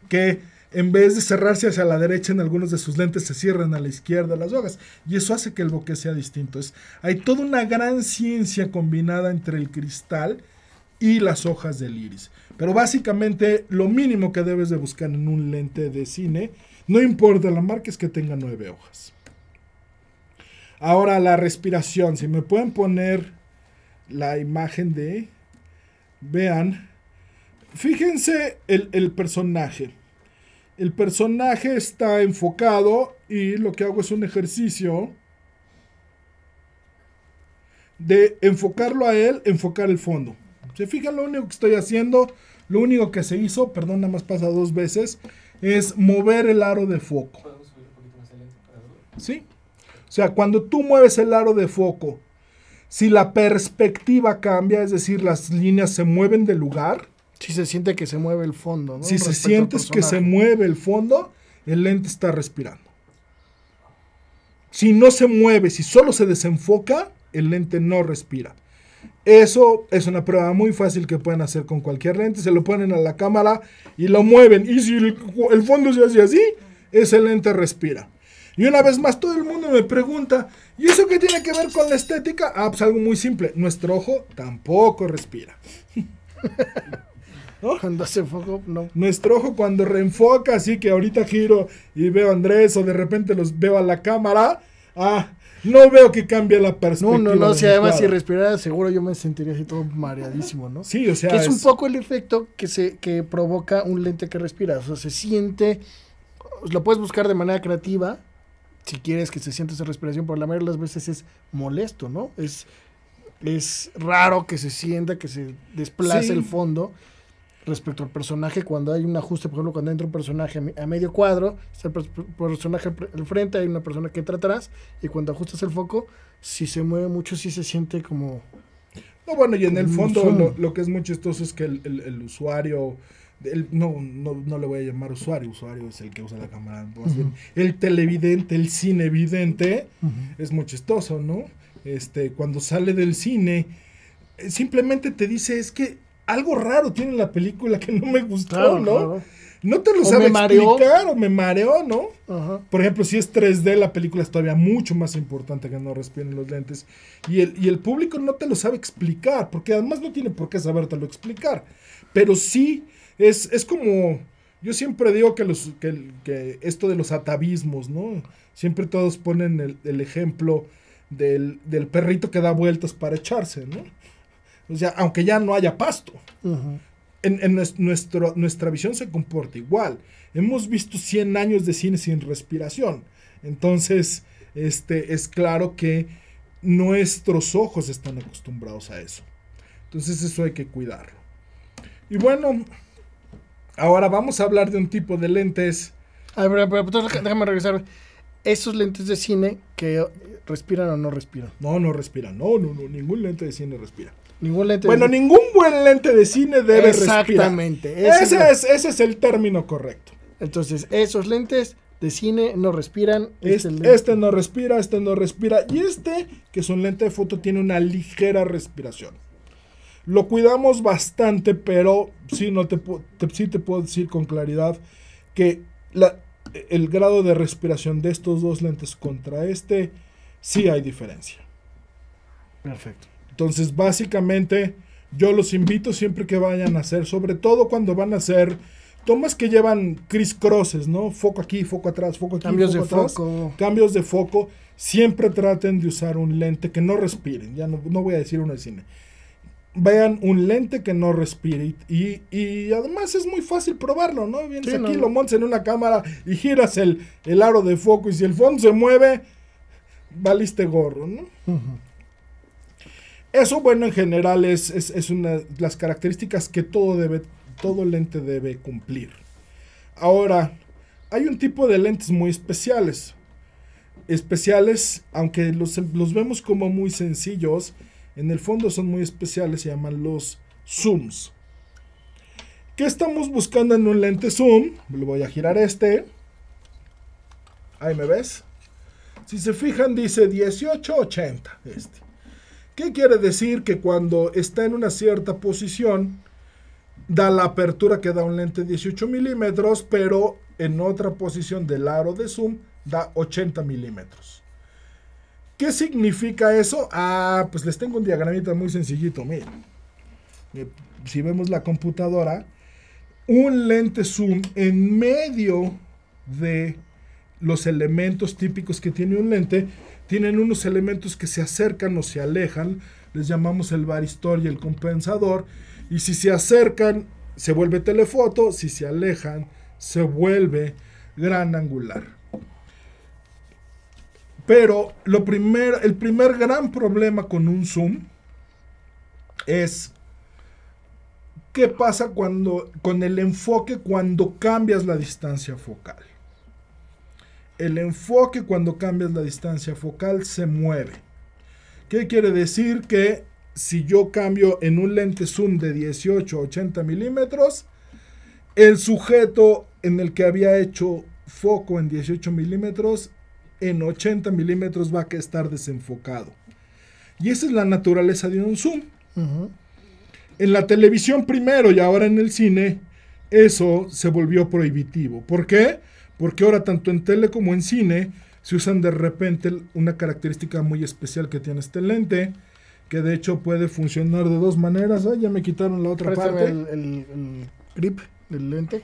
que en vez de cerrarse hacia la derecha en algunos de sus lentes, se cierran a la izquierda las hojas. Y eso hace que el boquete sea distinto. Es, hay toda una gran ciencia combinada entre el cristal y las hojas del iris. Pero básicamente lo mínimo que debes de buscar en un lente de cine, no importa la marca, es que tenga nueve hojas. Ahora la respiración, si me pueden poner la imagen de... Vean, fíjense el, el personaje. El personaje está enfocado y lo que hago es un ejercicio de enfocarlo a él, enfocar el fondo. Se fijan lo único que estoy haciendo, lo único que se hizo, perdón, nada más pasa dos veces, es mover el aro de foco. ¿Sí? O sea, cuando tú mueves el aro de foco, si la perspectiva cambia, es decir, las líneas se mueven de lugar. Si se siente que se mueve el fondo, ¿no? Si se siente que se mueve el fondo, el lente está respirando. Si no se mueve, si solo se desenfoca, el lente no respira. Eso es una prueba muy fácil que pueden hacer con cualquier lente. Se lo ponen a la cámara y lo mueven. Y si el, fondo se hace así, ese lente respira. Y una vez más, todo el mundo me pregunta, ¿y eso qué tiene que ver con la estética? Ah, pues algo muy simple. Nuestro ojo tampoco respira. Cuando se enfoca, no. Nuestro ojo cuando reenfoca, así que ahorita giro y veo a Andrés o de repente los veo a la cámara. Ah, no veo que cambie la perspectiva. No, no, no. si además, si respirara seguro, yo me sentiría así todo mareadísimo, ¿no? Sí, o sea. es, un poco el efecto que, se, que provoca un lente que respira. O sea, se siente. Lo puedes buscar de manera creativa. Si quieres que se sienta esa respiración, por la mayoría de las veces es molesto, ¿no? Es, es raro que se sienta, que se desplace el fondo respecto al personaje cuando hay un ajuste, por ejemplo, cuando entra un personaje a medio cuadro, el personaje al frente, hay una persona que entra atrás, y cuando ajustas el foco, si se mueve mucho, si se siente como... No, bueno, y en el fondo lo, que es muy chistoso es que el, usuario... no, no, le voy a llamar usuario, usuario es el que usa la cámara. El televidente, el cinevidente, es muy chistoso, ¿no? Este, cuando sale del cine, simplemente te dice, es que algo raro tiene la película que no me gustó, ¿no? No te lo sabe explicar o me mareó, ¿no? Por ejemplo, si es 3D, la película es todavía mucho más importante que no respiren los lentes. Y el, y el público no te lo sabe explicar, porque además no tiene por qué sabértelo explicar. Pero sí, es, es como... Yo siempre digo que, los, que, esto de los atavismos, ¿no? Siempre todos ponen el, ejemplo del, perrito que da vueltas para echarse, ¿no? O sea, aunque ya no haya pasto. en, nuestro, nuestra visión se comporta igual. Hemos visto 100 años de cine sin respiración. Entonces, este, es claro que nuestros ojos están acostumbrados a eso. Entonces eso hay que cuidarlo. Y bueno, ahora vamos a hablar de un tipo de lentes. A déjame regresar. Esos lentes de cine que respiran o no respiran. No, no respiran. no, no. Ningún lente de cine respira. Ningún lente bueno, ningún buen lente de cine debe Exactamente, respirar. Exactamente. Ese, es, ese es el término correcto. Entonces, esos lentes de cine no respiran. Es, este, este, este, no respira, este no respira. Y este, que es un lente de foto, tiene una ligera respiración. Lo cuidamos bastante, pero sí, no te, te puedo decir con claridad que el grado de respiración de estos dos lentes contra este, sí hay diferencia. Perfecto. Entonces, básicamente, yo los invito siempre que vayan a hacer, sobre todo cuando van a hacer tomas que llevan criss-crosses, ¿no? Foco aquí, foco atrás, foco aquí, cambios de foco. Cambios de foco. Siempre traten de usar un lente que no respire. Ya no, voy a decir uno de cine. Vean un lente que no respire. Y, y además es muy fácil probarlo, ¿no? Vienes aquí, lo montas en una cámara y giras el, el aro de foco. Y si el fondo se mueve, valiste gorro, ¿no? Ajá. Eso, bueno, en general es, una de las características que todo, debe, todo lente debe cumplir. Ahora, hay un tipo de lentes muy especiales. Especiales, aunque los, los vemos como muy sencillos, en el fondo son muy especiales, se llaman los zooms. ¿Qué estamos buscando en un lente zoom? Le voy a girar este. Ahí me ves. Si se fijan, dice 1880. Este. ¿Qué quiere decir? Que cuando está en una cierta posición, da la apertura que da un lente 18 milímetros, pero en otra posición del aro de zoom da 80 milímetros. ¿Qué significa eso? Ah, pues les tengo un diagramita muy sencillito, miren. Eh, si vemos la computadora, un lente zoom en medio de los elementos típicos que tiene un lente tienen unos elementos que se acercan o se alejan, les llamamos el varistor y el compensador, y si se acercan se vuelve telefoto, si se alejan se vuelve gran angular. Pero lo el primer gran problema con un zoom es qué pasa cuando, con el enfoque cuando cambias la distancia focal el enfoque cuando cambias la distancia focal se mueve. ¿Qué quiere decir? Que si yo cambio en un lente zoom de 18 a 80 milímetros, el sujeto en el que había hecho foco en 18 milímetros, en 80 milímetros va a estar desenfocado. Y esa es la naturaleza de un zoom. En la televisión primero y ahora en el cine, eso se volvió prohibitivo. ¿Por qué? Porque ahora tanto en tele como en cine se usan de repente una característica muy especial que tiene este lente, que de hecho puede funcionar de dos maneras. ya me quitaron la otra parte. El, el grip del lente.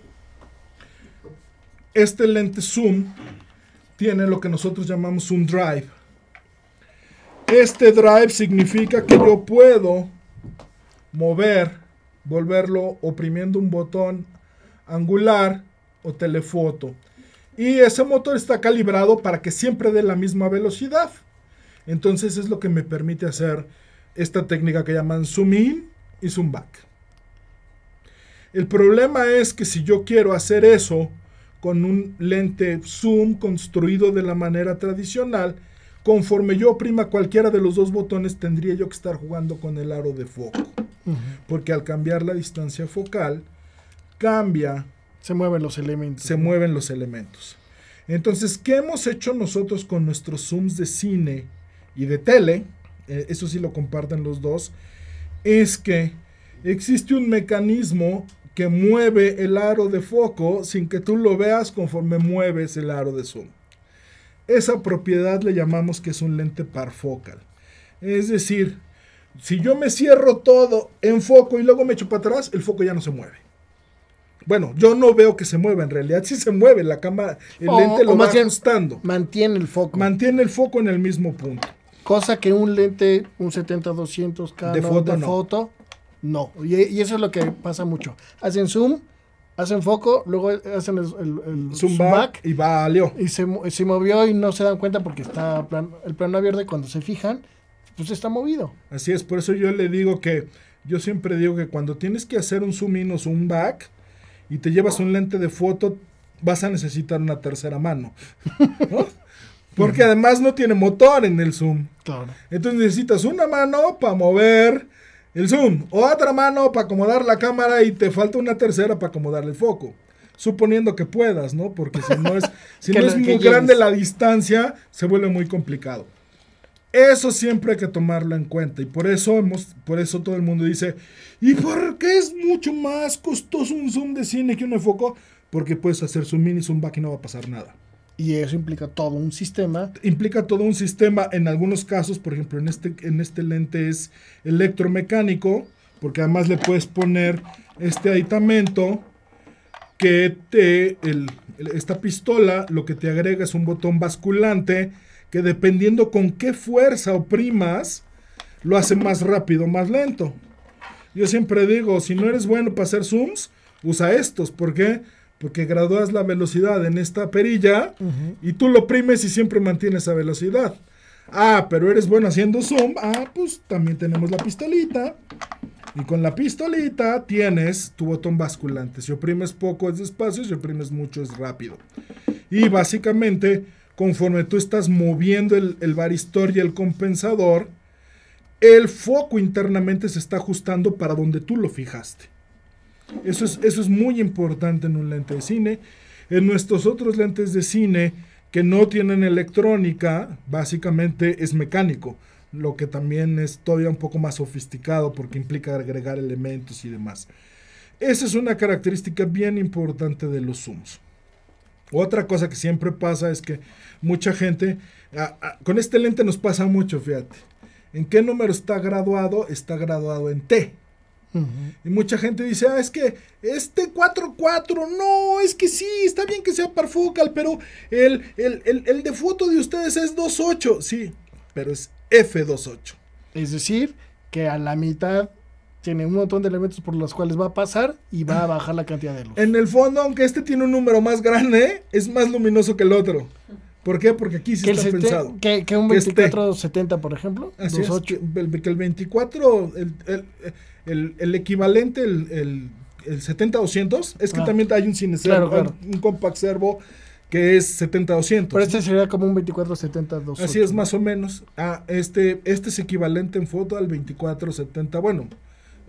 Este lente zoom tiene lo que nosotros llamamos un drive. Este drive significa que yo puedo mover, volverlo oprimiendo un botón angular o telefoto. Y ese motor está calibrado para que siempre dé la misma velocidad. Entonces es lo que me permite hacer esta técnica que llaman zoom in y zoom back. El problema es que si yo quiero hacer eso con un lente zoom construido de la manera tradicional, conforme yo prima cualquiera de los dos botones tendría yo que estar jugando con el aro de foco. Porque al cambiar la distancia focal, cambia se mueven los elementos. Se mueven los elementos. Entonces, ¿qué hemos hecho nosotros con nuestros Zooms de cine y de tele? Eh, eso sí lo comparten los dos. Es que existe un mecanismo que mueve el aro de foco sin que tú lo veas conforme mueves el aro de zoom. Esa propiedad le llamamos que es un lente parfocal. Es decir, si yo me cierro todo en foco y luego me echo para atrás, el foco ya no se mueve. Bueno, yo no veo que se mueva, en realidad sí se mueve la cámara, el lente lo va ajustando. Mantiene el foco. Mantiene el foco en el mismo punto. Cosa que un lente, un 70-200 k de foto, no. Y, eso es lo que pasa mucho. Hacen zoom, hacen foco, luego hacen el, zoom, back, y valió. Y se, se, movió y no se dan cuenta porque está el plano abierto y cuando se fijan, pues está movido. Así es, por eso yo le digo que, yo siempre digo que cuando tienes que hacer un zoom in o zoom back, y te llevas un lente de foto, vas a necesitar una tercera mano. Porque además no tiene motor en el zoom. Entonces necesitas una mano para mover el zoom, O otra mano para acomodar la cámara y te falta una tercera para acomodar el foco. Suponiendo que puedas, ¿no? Porque si no es, si no es muy grande la distancia, se vuelve muy complicado. Eso siempre hay que tomarlo en cuenta y por eso, hemos, por eso todo el mundo dice, ¿y por qué es mucho más costoso un zoom de cine que un enfoco? Porque puedes hacer zoom mini zoom back y no va a pasar nada. Y eso implica todo un sistema. Implica todo un sistema. En algunos casos, por ejemplo, en este, en este lente es electromecánico, porque además le puedes poner este aditamento que te, esta pistola lo que te agrega es un botón basculante que dependiendo con qué fuerza oprimas, lo hace más rápido, más lento. Yo siempre digo, si no eres bueno para hacer zooms, usa estos. ¿Por qué? Porque graduas la velocidad en esta perilla y tú lo oprimes y siempre mantienes esa velocidad. Ah, pero eres bueno haciendo zoom. Ah, pues también tenemos la pistolita. Y con la pistolita tienes tu botón basculante. Si oprimes poco es despacio, si oprimes mucho es rápido. Y básicamente conforme tú estás moviendo el, el varistor y el compensador, el foco internamente se está ajustando para donde tú lo fijaste. Eso es, eso es muy importante en un lente de cine. En nuestros otros lentes de cine que no tienen electrónica, básicamente es mecánico, lo que también es todavía un poco más sofisticado porque implica agregar elementos y demás. Esa es una característica bien importante de los zooms. Otra cosa que siempre pasa es que mucha gente, con este lente nos pasa mucho, fíjate. ¿En qué número está graduado? Está graduado en T. Y mucha gente dice, ah, es que este 4-4, no, es que sí, está bien que sea parfocal, pero el, el, el, de foto de ustedes es 2-8, sí, pero es F28. Es decir, que a la mitad tiene un montón de elementos por los cuales va a pasar y va a bajar la cantidad de luz. En el fondo, aunque este tiene un número más grande, es más luminoso que el otro. ¿Por qué? Porque aquí sí que está pensado. Que, que un 2470, este por ejemplo. Así es, que, el, 24, el, equivalente, el, el, 70-200, es que ah. también hay un cine un compact servo que es 70-200. Pero este sería como un 24-70-200. Así es, más o menos. Ah, este, este es equivalente en foto al 2470. bueno,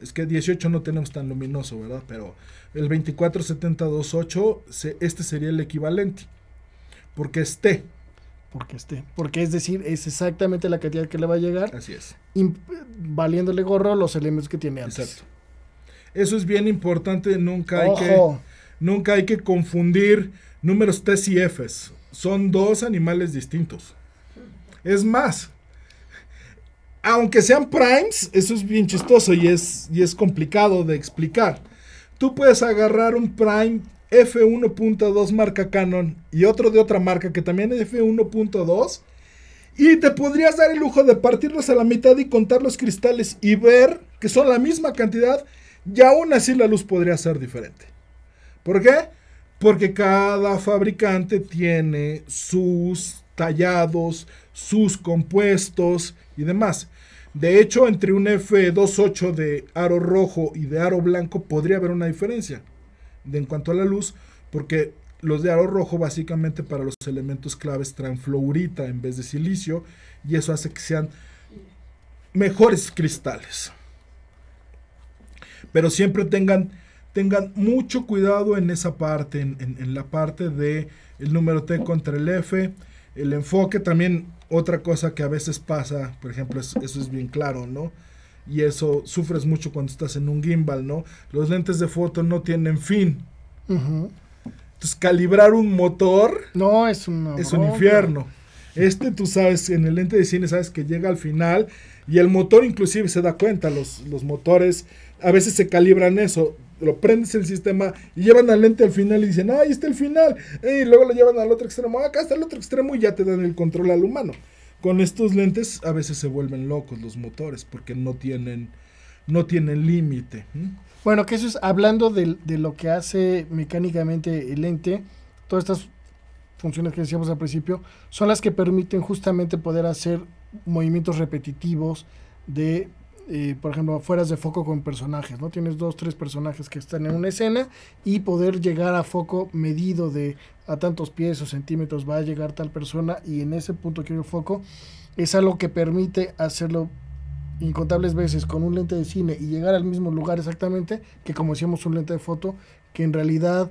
es que 18 no tenemos tan luminoso, ¿verdad? Pero el 24728, este sería el equivalente. Porque es Porque es Porque es decir, es exactamente la cantidad que le va a llegar. Así es. Valiéndole gorro los elementos que tiene antes. Exacto. Eso es bien importante. Nunca hay, que, nunca hay que confundir números T y F. Son dos animales distintos. Es más, aunque sean primes, eso es bien chistoso y es, y es complicado de explicar. Tú puedes agarrar un prime F1.2 marca Canon y otro de otra marca que también es F1.2 y te podrías dar el lujo de partirlos a la mitad y contar los cristales y ver que son la misma cantidad y aún así la luz podría ser diferente. ¿Por qué? Porque cada fabricante tiene sus tallados, sus compuestos y demás. De hecho, entre un F28 de aro rojo y de aro blanco podría haber una diferencia en cuanto a la luz, porque los de aro rojo básicamente para los elementos claves traen fluorita en vez de silicio y eso hace que sean mejores cristales. Pero siempre tengan, tengan mucho cuidado en esa parte, en, la parte de el número T contra el F, el enfoque también otra cosa que a veces pasa, por ejemplo, eso es bien claro, ¿no? Y eso sufres mucho cuando estás en un gimbal, ¿no? Los lentes de foto no tienen fin. Entonces, calibrar un motor. No, es, es un infierno. Este, tú sabes, en el lente de cine, sabes que llega al final y el motor, inclusive, se da cuenta. Los, los motores a veces se calibran eso lo prendes el sistema y llevan al lente al final y dicen, ah, ahí está el final. Y luego lo llevan al otro extremo, acá está el otro extremo y ya te dan el control al humano. Con estos lentes a veces se vuelven locos los motores porque no tienen, no tienen límite. Bueno, que eso es hablando de, de, lo que hace mecánicamente el lente, todas estas funciones que decíamos al principio, son las que permiten justamente poder hacer movimientos repetitivos de por ejemplo, afueras de foco con personajes, ¿no? Tienes dos, tres personajes que están en una escena y poder llegar a foco medido de a tantos pies o centímetros va a llegar tal persona y en ese punto que quiero foco es algo que permite hacerlo incontables veces con un lente de cine y llegar al mismo lugar exactamente que como decíamos un lente de foto que en realidad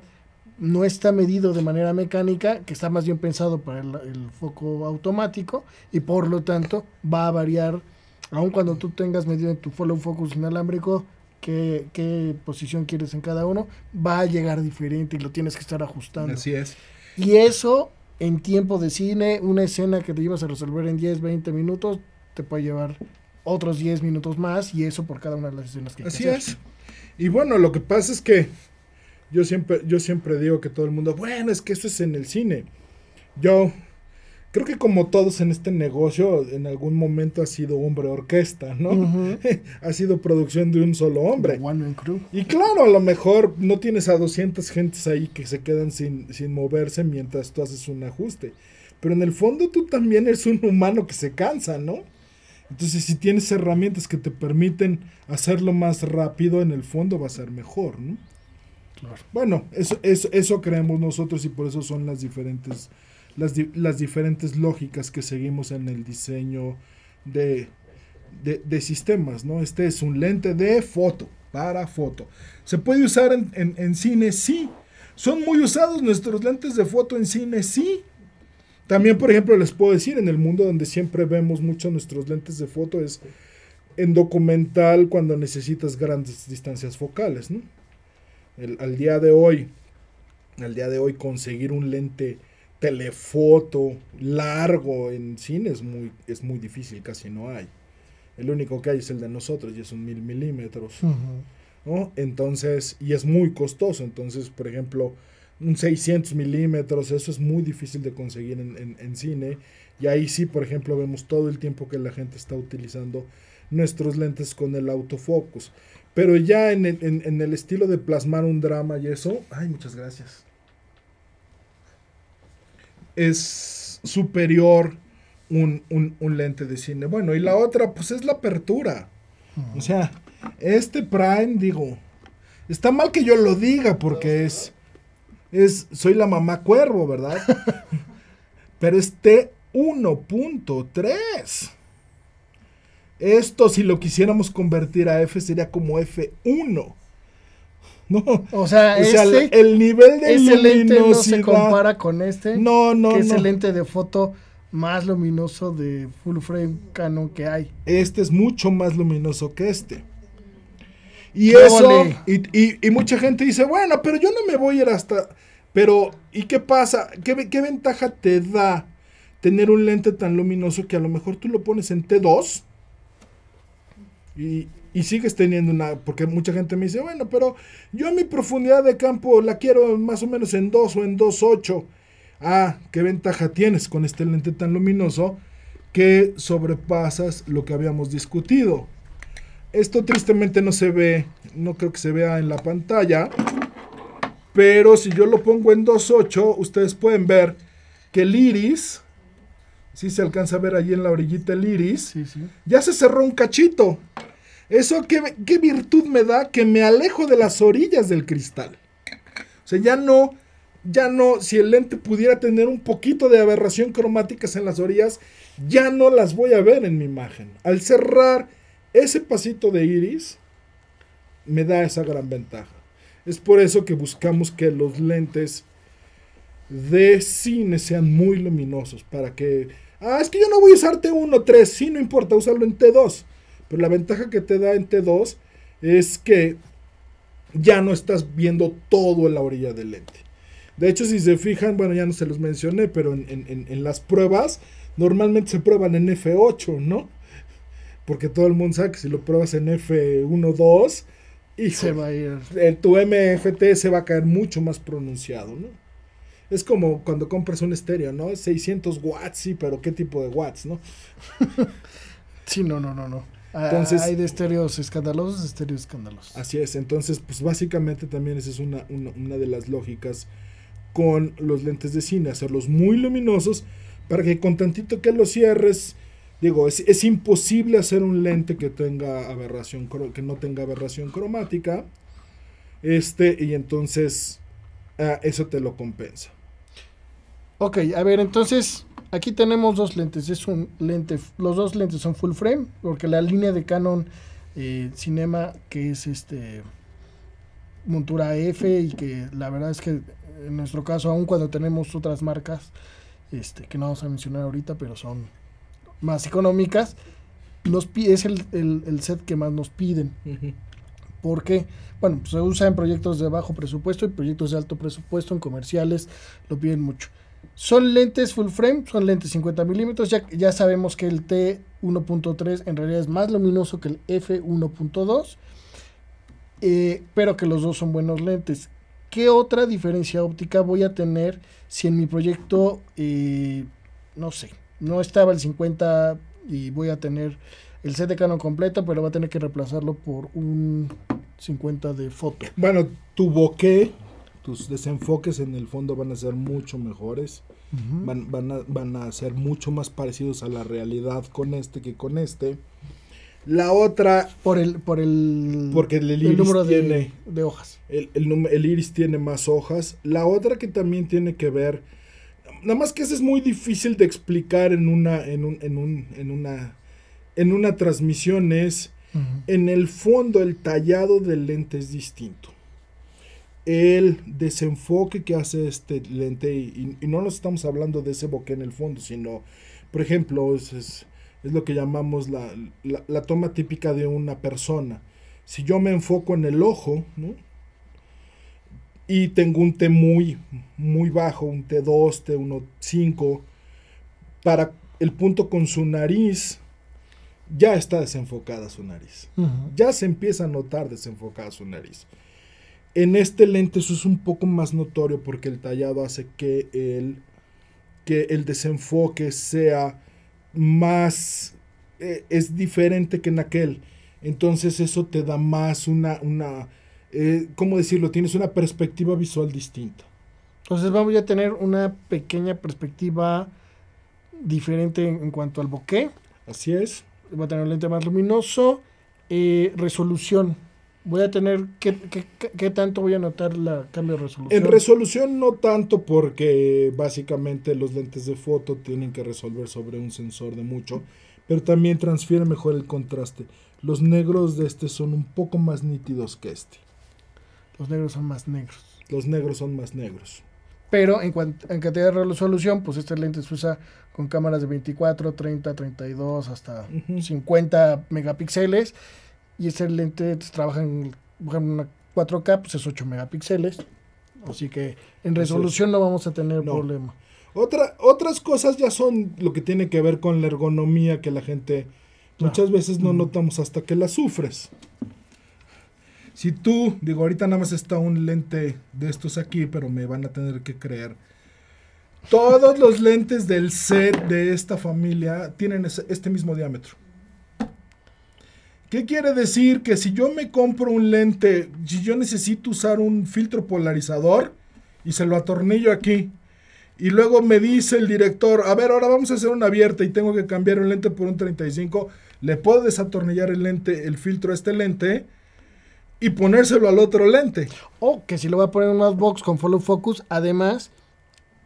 no está medido de manera mecánica, que está más bien pensado para el foco automático y por lo tanto va a variar aun cuando tú tengas medido en tu follow focus inalámbrico, qué, qué posición quieres en cada uno, va a llegar diferente y lo tienes que estar ajustando. Así es. Y eso en tiempo de cine, una escena que te llevas a resolver en 10, 20 minutos, te puede llevar otros 10 minutos más y eso por cada una de las escenas que Así es. Y bueno, lo que pasa es que yo siempre, yo siempre digo que todo el mundo, bueno, es que esto es en el cine. Yo creo que como todos en este negocio, en algún momento ha sido hombre orquesta, ¿no? ha sido producción de un solo hombre. One man crew. Y claro, a lo mejor no tienes a 200 gentes ahí que se quedan sin, sin moverse mientras tú haces un ajuste. Pero en el fondo tú también eres un humano que se cansa, ¿no? Entonces, si tienes herramientas que te permiten hacerlo más rápido, en el fondo va a ser mejor, ¿no? Claro. Bueno, eso, eso, eso creemos nosotros y por eso son las diferentes las, diferentes lógicas que seguimos en el diseño de, sistemas, ¿no? Este es un lente de foto, para foto. ¿Se puede usar en, cine? Sí. ¿Son muy usados nuestros lentes de foto en cine? Sí. También, por ejemplo, les puedo decir, en el mundo donde siempre vemos mucho nuestros lentes de foto es en documental cuando necesitas grandes distancias focales, ¿no? El, al día de hoy, al día de hoy conseguir un lente telefoto largo en cine es muy, es muy difícil, casi no hay. El único que hay es el de nosotros y es un mil milímetros. ¿no? Entonces, y es muy costoso. Entonces, por ejemplo, un 600 milímetros, eso es muy difícil de conseguir en, cine. Y ahí sí, por ejemplo, vemos todo el tiempo que la gente está utilizando nuestros lentes con el autofocus. Pero ya en en, en el estilo de plasmar un drama y eso, ay, muchas gracias es superior un, lente de cine. Bueno, y la otra, pues es la apertura. O sea, este Prime, digo, está mal que yo lo diga porque es, es, soy la mamá cuervo, ¿verdad? Pero este 1.3. Esto si lo quisiéramos convertir a F sería como F1. ¿no? O sea, este el nivel de Lente no se compara con este. No, no, es el lente de foto más luminoso de full frame Canon que hay. Este es mucho más luminoso que este. Y eso, y, mucha gente dice, bueno, pero yo no me voy a ir hasta... Pero, ¿y qué pasa? ¿Qué, ¿Qué ventaja te da tener un lente tan luminoso que a lo mejor tú lo pones en T2? Y, y sigues teniendo una, porque mucha gente me dice, bueno, pero yo mi profundidad de campo la quiero más o menos en 2 o en 2.8. Ah, ¿qué ventaja tienes con este lente tan luminoso que sobrepasas lo que habíamos discutido? Esto tristemente no se ve, no creo que se vea en la pantalla, pero si yo lo pongo en 2.8, ustedes pueden ver que el iris, si se alcanza a ver allí en la orillita el iris, ya se cerró un cachito. ¿Eso qué, virtud me da? Que me alejo de las orillas del cristal. O sea, ya no, ya no, si el lente pudiera tener un poquito de aberración cromáticas en las orillas, ya no las voy a ver en mi imagen. Al cerrar ese pasito de iris, me da esa gran ventaja. Es por eso que buscamos que los lentes de cine sean muy luminosos para que... Ah, es que yo no voy a usar T1, 3, sí, no importa, usarlo en T2. Pero la ventaja que te da en T2 es que ya no estás viendo todo en la orilla del lente. De hecho, si se fijan, bueno, ya no se los mencioné, pero en, las pruebas, normalmente se prueban en F8, ¿no? Porque todo el mundo sabe que si lo pruebas en F1, 2, y se va a ir. Eh, tu MFT se va a caer mucho más pronunciado, ¿no? Es como cuando compras un estéreo, ¿no? 600 watts, sí, pero ¿qué tipo de watts, no? sí, no, no, no, no. Ah, hay de estéreos escandalosos, estéreos escandalosos. Así es, entonces pues básicamente también esa es una, una, de las lógicas con los lentes de cine, hacerlos muy luminosos para que con tantito que los cierres, digo, es, imposible hacer un lente que tenga aberración, que no tenga aberración cromática, este, y entonces ah, eso te lo compensa. Ok, a ver, entonces, Aquí tenemos dos lentes, es un lente, los dos lentes son full frame, porque la línea de Canon eh, Cinema, que es este montura F y que la verdad es que en nuestro caso, aun cuando tenemos otras marcas, este, que no vamos a mencionar ahorita, pero son más económicas, es el, set que más nos piden. Porque, bueno, pues, se usa en proyectos de bajo presupuesto y proyectos de alto presupuesto, en comerciales, lo piden mucho. Son lentes full frame, son lentes 50 milímetros. Ya, ya sabemos que el T1.3 en realidad es más luminoso que el F1.2, eh, pero que los dos son buenos lentes. ¿Qué otra diferencia óptica voy a tener si en mi proyecto, eh, no sé, no estaba el 50 y voy a tener el set de Canon completo, pero va a tener que reemplazarlo por un 50 de foto? Bueno, tu bokeh tus desenfoques en el fondo van a ser mucho mejores, van, van, a, ser mucho más parecidos a la realidad con este que con este. La otra... Por el... Por el porque el, iris tiene, de, hojas. El, el, iris tiene más hojas. La otra que también tiene que ver... Nada más que eso es muy difícil de explicar en una... En, una, en una transmisión es... En el fondo el tallado del lente es distinto el desenfoque que hace este lente y, no nos estamos hablando de ese bokeh en el fondo, sino, por ejemplo, es, lo que llamamos la, toma típica de una persona. Si yo me enfoco en el ojo, Y tengo un T muy, muy bajo, un T2, T1.5, para el punto con su nariz, ya está desenfocada su nariz. Ya se empieza a notar desenfocada su nariz en este lente eso es un poco más notorio porque el tallado hace que el, que el desenfoque sea más... Eh, es diferente que en aquel. Entonces eso te da más una... una eh, ¿Cómo decirlo? Tienes una perspectiva visual distinta. Entonces vamos a tener una pequeña perspectiva diferente en, cuanto al bokeh. Así es. Va a tener un lente más luminoso. Eh, resolución voy a tener, ¿qué, tanto voy a notar la cambio de resolución? En resolución no tanto porque básicamente los lentes de foto tienen que resolver sobre un sensor de mucho, pero también transfiere mejor el contraste. Los negros de este son un poco más nítidos que este. Los negros son más negros. Los negros son más negros. Pero en, cuanto, en cantidad de resolución, pues este lente se usa con cámaras de 24, 30, 32, hasta 50 megapíxeles y ese lente trabaja en, 4K, pues es 8 megapíxeles. Así que en resolución no vamos a tener problema. Otra, otras cosas ya son lo que tiene que ver con la ergonomía que la gente muchas veces no notamos hasta que la sufres. Si tú, digo, ahorita nada más está un lente de estos aquí, pero me van a tener que creer. Todos los lentes del set de esta familia tienen este mismo diámetro. ¿Qué quiere decir? Que si yo me compro un lente, si yo necesito usar un filtro polarizador y se lo atornillo aquí, y luego me dice el director, a ver, ahora vamos a hacer una abierta y tengo que cambiar un lente por un 35, le puedo desatornillar el lente, el filtro a este lente y ponérselo al otro lente. O que si lo voy a poner en un box con follow focus, además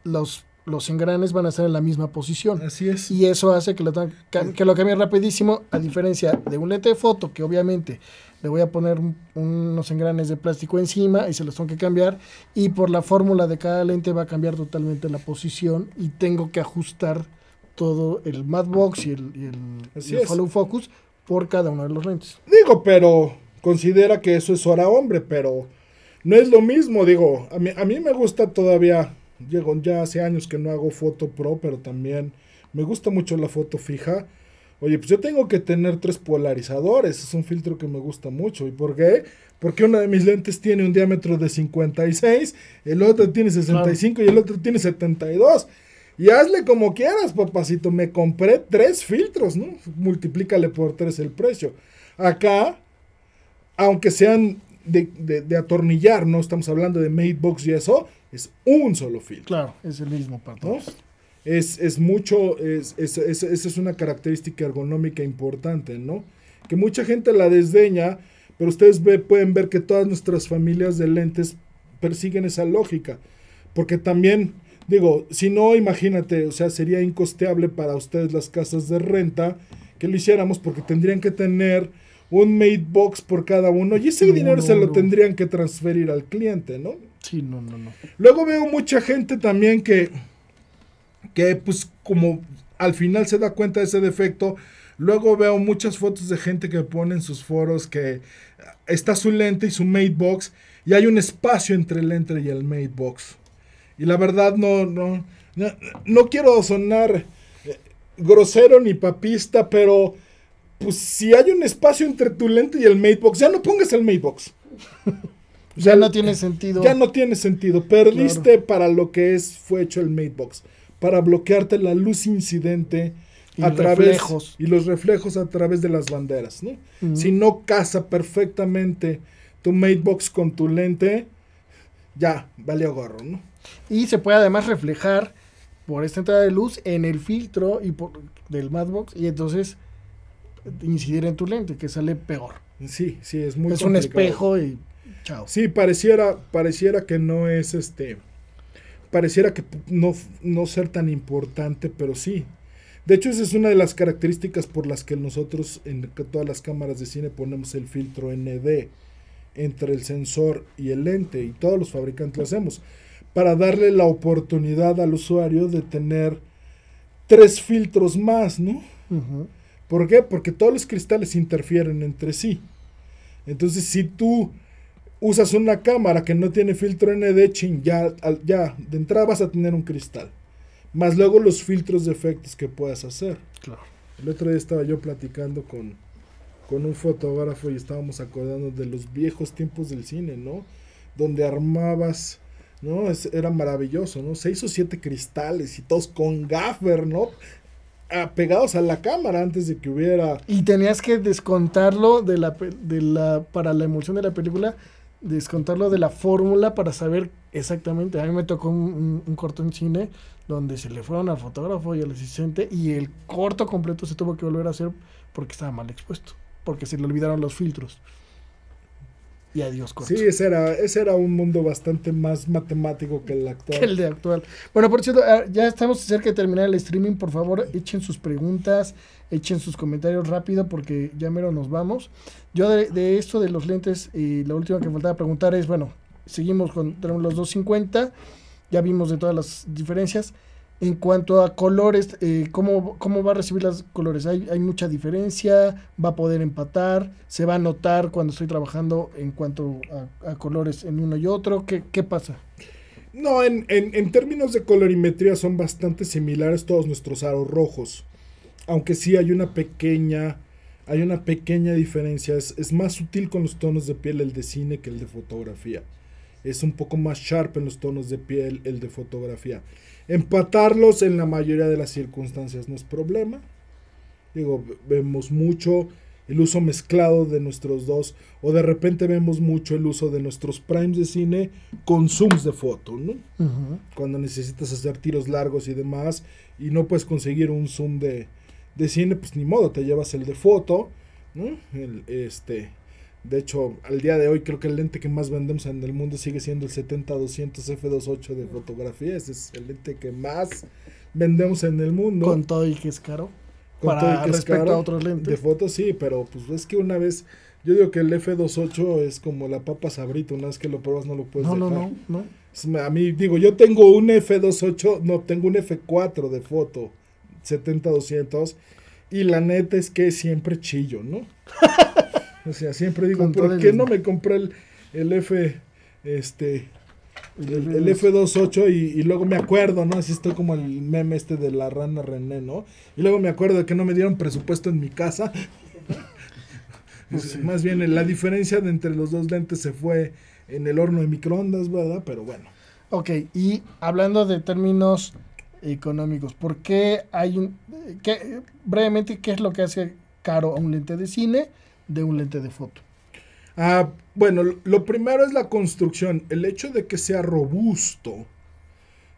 los los engranes van a estar en la misma posición. Así es. Y eso hace que lo, que lo cambie rapidísimo, a diferencia de un lente de foto, que obviamente le voy a poner unos engranes de plástico encima y se los tengo que cambiar. Y por la fórmula de cada lente va a cambiar totalmente la posición y tengo que ajustar todo el matbox y el, y el, Follow Focus por cada uno de los lentes. Digo, pero considera que eso es hora hombre, pero no es lo mismo. Digo, a mí me gusta todavía Llego, ya hace años que no hago foto pro, pero también me gusta mucho la foto fija. Oye, pues yo tengo que tener tres polarizadores. Es un filtro que me gusta mucho. ¿Y por qué? Porque una de mis lentes tiene un diámetro de 56, el otro tiene 65 y el otro tiene 72. Y hazle como quieras, papacito. Me compré tres filtros, ¿no? Multiplícale por tres el precio. Acá, aunque sean de, de, atornillar, no estamos hablando de Matebox y eso, es un solo filtro. Claro, es el mismo para todos. Es, mucho, esa es, una característica ergonómica importante, ¿no? Que mucha gente la desdeña, pero ustedes ve, pueden ver que todas nuestras familias de lentes persiguen esa lógica. Porque también, digo, si no, imagínate, o sea, sería incosteable para ustedes las casas de renta que lo hiciéramos porque tendrían que tener un made box por cada uno y ese dinero se lo tendrían que transferir al cliente, ¿no? no, no, no. Luego veo mucha gente también que, que pues como al final se da cuenta de ese defecto, luego veo muchas fotos de gente que pone en sus foros que está su lente y su matebox y hay un espacio entre el lente y el matebox. Y la verdad no, no, no, quiero sonar eh, grosero ni papista, pero pues si hay un espacio entre tu lente y el matebox, ya no pongas el matebox. ya no tiene sentido. Ya no tiene sentido. Perdiste para lo que es, fue hecho el Matebox. Para bloquearte la luz incidente y a y los reflejos a través de las banderas. Si no casa perfectamente tu Matebox con tu lente, ya, valió gorro. Y se puede además reflejar por esta entrada de luz en el filtro y por, del Matebox. y entonces incidir en tu lente, que sale peor. Sí, sí, es muy Es un espejo y Sí, pareciera, pareciera que no es este. Pareciera que no, no ser tan importante, pero sí. De hecho, esa es una de las características por las que nosotros en todas las cámaras de cine ponemos el filtro ND entre el sensor y el lente, y todos los fabricantes lo hacemos, para darle la oportunidad al usuario de tener tres filtros más, ¿no? ¿Por qué? Porque todos los cristales interfieren entre sí. Entonces, si tú usas una cámara que no tiene filtro ND, ching ya, ya, de entrada vas a tener un cristal. Más luego los filtros de efectos que puedas hacer. Claro. El otro día estaba yo platicando con, con un fotógrafo y estábamos acordando de los viejos tiempos del cine, ¿no? Donde armabas, ¿no? era maravilloso, ¿no? Seis o siete cristales y todos con gaffer, ¿no? pegados a la cámara antes de que hubiera. Y tenías que descontarlo de la, de la, para la emulsión de la película descontarlo de la fórmula para saber exactamente. A mí me tocó un, corto en cine donde se le fueron al fotógrafo y al asistente y el corto completo se tuvo que volver a hacer porque estaba mal expuesto, porque se le olvidaron los filtros. Y adiós, corto. Sí, ese era, ese era un mundo bastante más matemático que el actual. el de actual. Bueno, por cierto, ah, ya estamos cerca de terminar el streaming. Por favor, echen sus preguntas echen sus comentarios rápido porque ya mero nos vamos. Yo de, esto de los lentes, eh, la última que faltaba preguntar es, bueno, seguimos con tenemos los 250, ya vimos de todas las diferencias. En cuanto a colores, eh, ¿cómo, va a recibir los colores? ¿Hay, mucha diferencia? ¿Va a poder empatar? ¿Se va a notar cuando estoy trabajando en cuanto a, colores en uno y otro? ¿Qué, pasa? No, en, en, términos de colorimetría son bastante similares todos nuestros aros rojos aunque sí hay una pequeña, hay una pequeña diferencia. Es, más sutil con los tonos de piel el de cine que el de fotografía. Es un poco más sharp en los tonos de piel el de fotografía. Empatarlos en la mayoría de las circunstancias no es problema. Digo, vemos mucho el uso mezclado de nuestros dos, o de repente vemos mucho el uso de nuestros primes de cine con zooms de foto, Cuando necesitas hacer tiros largos y demás, y no puedes conseguir un zoom de, de cine, pues ni modo, te llevas el de foto, ¿no? El, este, de hecho, al día de hoy creo que el lente que más vendemos en el mundo sigue siendo el 70-200 f2.8 de fotografía, ese es el lente que más vendemos en el mundo. Con todo y que es caro. Con todo respecto a otros lentes. De foto sí, pero pues es que una vez... Yo digo que el F28 es como la papa sabrita, una vez que lo pruebas no lo puedes dejar. No, no, no. A mí, digo, yo tengo un F28, no, tengo un F4 de foto. 70-200. Y la neta es que siempre chillo, ¿no? o sea, siempre digo, ¿por qué no me compré el, F, este, el, F28 y, luego me acuerdo, ¿no? Así estoy como el meme este de la rana René, ¿no? Y luego me acuerdo de que no me dieron presupuesto en mi casa. Más bien la diferencia entre los dos lentes se fue en el horno de microondas, ¿verdad? Pero bueno. Ok, y hablando de términos económicos. ¿Por qué hay un... Qué, brevemente, ¿qué es lo que hace caro a un lente de cine de un lente de foto? Ah, bueno, lo primero es la construcción. El hecho de que sea robusto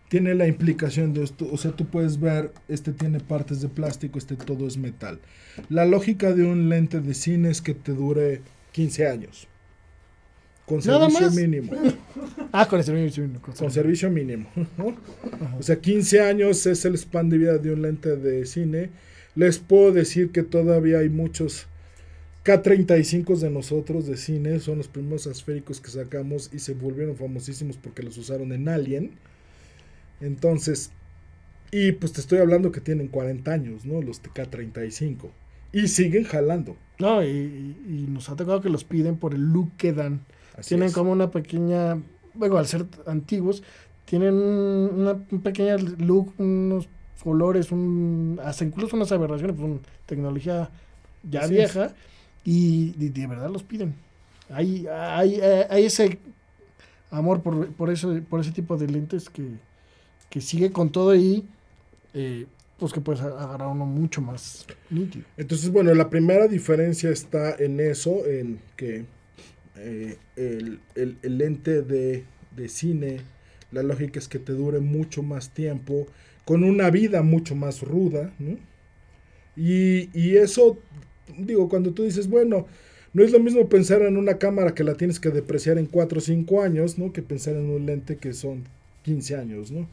tiene la implicación de esto. O sea, tú puedes ver, este tiene partes de plástico, este todo es metal. La lógica de un lente de cine es que te dure 15 años. Con servicio mínimo. ah, con servicio mínimo. Con, servicio mínimo. O sea, 15 años es el span de vida de un lente de cine. Les puedo decir que todavía hay muchos K35 de nosotros de cine. Son los primeros asféricos que sacamos y se volvieron famosísimos porque los usaron en Alien. Entonces, y pues te estoy hablando que tienen 40 años, ¿no? Los K35. Y siguen jalando. No, y, y, nos ha tocado que los piden por el look que dan tienen como una pequeña, bueno, al ser antiguos, tienen una pequeña look, unos colores, un, hasta incluso unas aberraciones, pues, una tecnología ya vieja, y, de, verdad los piden. Hay, hay, ese amor por, por ese tipo de lentes que, sigue con todo ahí eh, pues que puedes agarrar uno mucho más nítido. Entonces, bueno, la primera diferencia está en eso, en que eh, el, lente de, cine, la lógica es que te dure mucho más tiempo, con una vida mucho más ruda, Y, eso, digo, cuando tú dices, bueno, no es lo mismo pensar en una cámara que la tienes que depreciar en 4 o 5 años, ¿no? Que pensar en un lente que son 15 años, ¿no?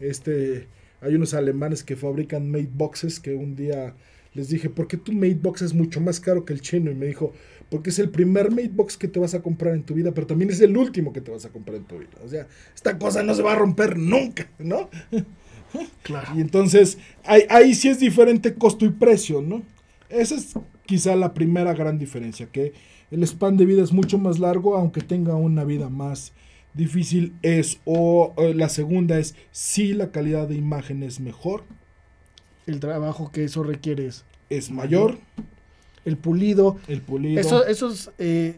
Este, hay unos alemanes que fabrican mate boxes que un día les dije, ¿por qué tu made box es mucho más caro que el chino? Y me dijo, porque es el primer Matebox que te vas a comprar en tu vida, pero también es el último que te vas a comprar en tu vida. O sea, esta cosa no se va a romper nunca, ¿no? Claro. Y entonces, ahí, sí es diferente costo y precio, ¿no? Esa es quizá la primera gran diferencia, que el span de vida es mucho más largo, aunque tenga una vida más difícil es, o eh, la segunda es, si la calidad de imagen es mejor. El trabajo que eso requiere es, mayor el pulido. El pulido. Eso, esos, eh,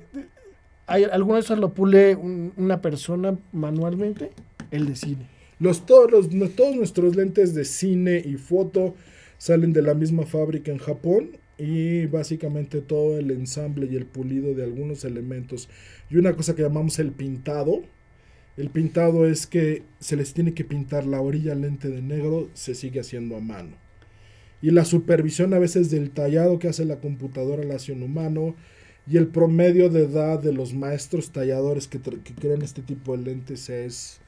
hay, alguno de esos lo pule una persona manualmente, el de cine. Los, todos, los, todos nuestros lentes de cine y foto salen de la misma fábrica en Japón y básicamente todo el ensamble y el pulido de algunos elementos y una cosa que llamamos el pintado. El pintado es que se les tiene que pintar la orilla lente de negro, se sigue haciendo a mano y la supervisión a veces del tallado que hace la computadora la acción humano y el promedio de edad de los maestros talladores que, que crean este tipo de lentes es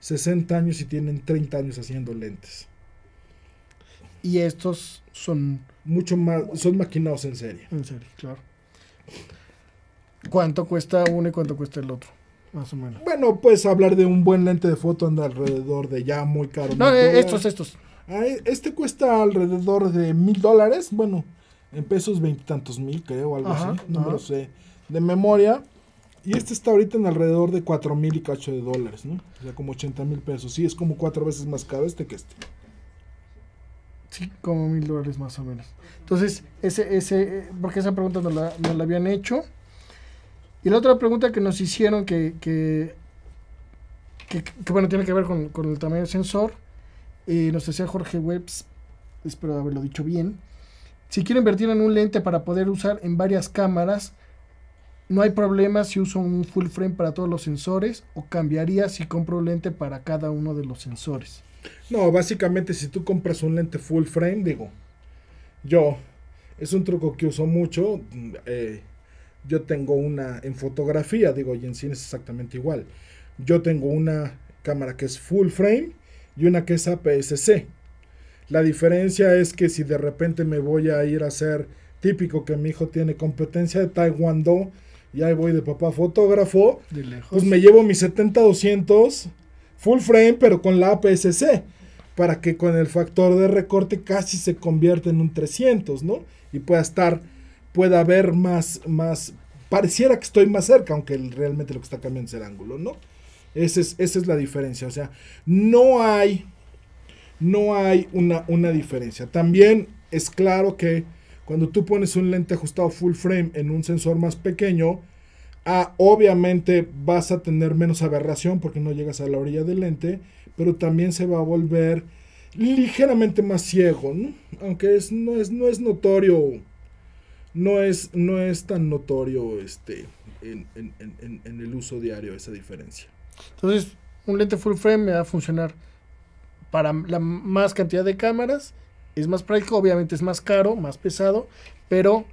60 años y tienen 30 años haciendo lentes. Y estos son... Mucho más, son maquinados en serie. En serie, claro. ¿Cuánto cuesta uno y cuánto cuesta el otro? Más o menos. Bueno, pues hablar de un buen lente de foto anda alrededor de ya muy caro. No, eh, estos, estos. Este cuesta alrededor de mil dólares. Bueno, en pesos veintitantos mil, creo, algo así. No lo sé. De memoria. Y este está ahorita en alrededor de cuatro mil y cacho de dólares, ¿no? O sea, como ochenta mil pesos. Sí, es como cuatro veces más caro este que este. Sí, como mil dólares más o menos. Entonces, ese, ese, eh, porque esa pregunta nos la, habían hecho. Y la otra pregunta que nos hicieron que, que, que, que bueno, tiene que ver con, con el tamaño del sensor. Eh, nos decía Jorge Webs, espero haberlo dicho bien. Si quiero invertir en un lente para poder usar en varias cámaras, no hay problema si uso un full frame para todos los sensores o cambiaría si compro un lente para cada uno de los sensores. No, básicamente si tú compras un lente full frame, digo, yo, es un truco que uso mucho. Eh, yo tengo una en fotografía, digo, y en cine es exactamente igual. Yo tengo una cámara que es full frame y una que es aps La diferencia es que si de repente me voy a ir a hacer típico que mi hijo tiene competencia de taekwondo y ahí voy de papá fotógrafo, pues me llevo mi 70-200 full frame pero con la aps para que con el factor de recorte casi se convierta en un 300, ¿no? Y pueda estar, pueda haber más, más, pareciera que estoy más cerca, aunque realmente lo que está cambiando es el ángulo, ¿no? Esa es, la diferencia. O sea, no hay, no hay una, una diferencia. También es claro que cuando tú pones un lente ajustado full frame en un sensor más pequeño, ah, obviamente vas a tener menos aberración porque no llegas a la orilla del lente, pero también se va a volver ligeramente más ciego, aunque es, no, es, no es notorio, no es, no es tan notorio este, en el uso diario esa diferencia. Entonces, un lente full frame me va a funcionar para la más cantidad de cámaras, es más práctico, obviamente es más caro, más pesado, pero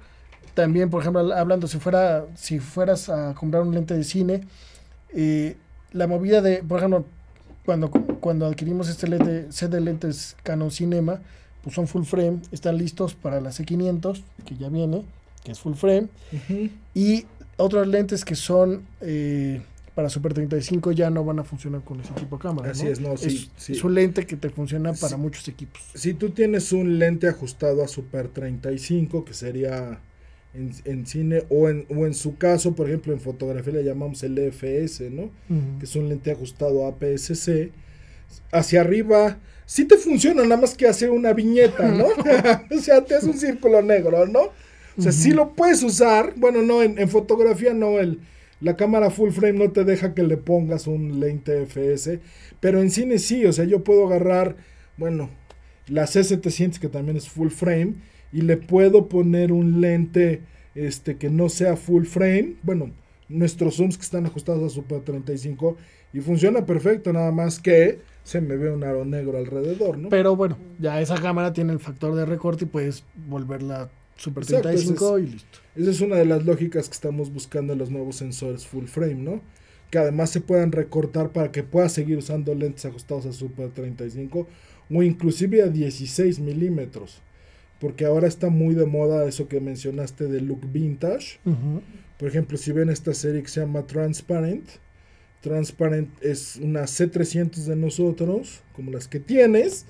también, por ejemplo, hablando, si, fuera, si fueras a comprar un lente de cine, eh, la movida de, por ejemplo, cuando, cuando adquirimos este lente, set de lentes Canon Cinema, pues son full frame, están listos para la C500, que ya viene, que es full frame, y otros lentes que son... Eh, para Super 35 ya no van a funcionar con ese tipo de cámara. Así es, no, sí, es, un lente que te funciona para muchos equipos. Si tú tienes un lente ajustado a Super 35, que sería en, cine o en, o en, su caso, por ejemplo, en fotografía le llamamos el EFS, ¿no? Que es un lente ajustado a PSC. Hacia arriba, sí te funciona, nada más que hacer una viñeta, ¿no? o sea, te hace un círculo negro, ¿no? O sea, sí lo puedes usar, bueno, no, en, en fotografía no, el, la cámara full frame no te deja que le pongas un lente FS, pero en cine sí, o sea, yo puedo agarrar, bueno, la C700 que también es full frame y le puedo poner un lente este que no sea full frame, bueno, nuestros zooms que están ajustados a Super 35 y funciona perfecto, nada más que se me ve un aro negro alrededor, ¿no? Pero bueno, ya esa cámara tiene el factor de recorte y puedes volverla Super 35 y listo. Esa es una de las lógicas que estamos buscando en los nuevos sensores full frame, ¿no? Que además se puedan recortar para que puedas seguir usando lentes ajustados a Super 35 o inclusive a 16 milímetros. Porque ahora está muy de moda eso que mencionaste de look vintage. Por ejemplo, si ven esta serie que se llama Transparent, Transparent es una C300 de nosotros, como las que tienes,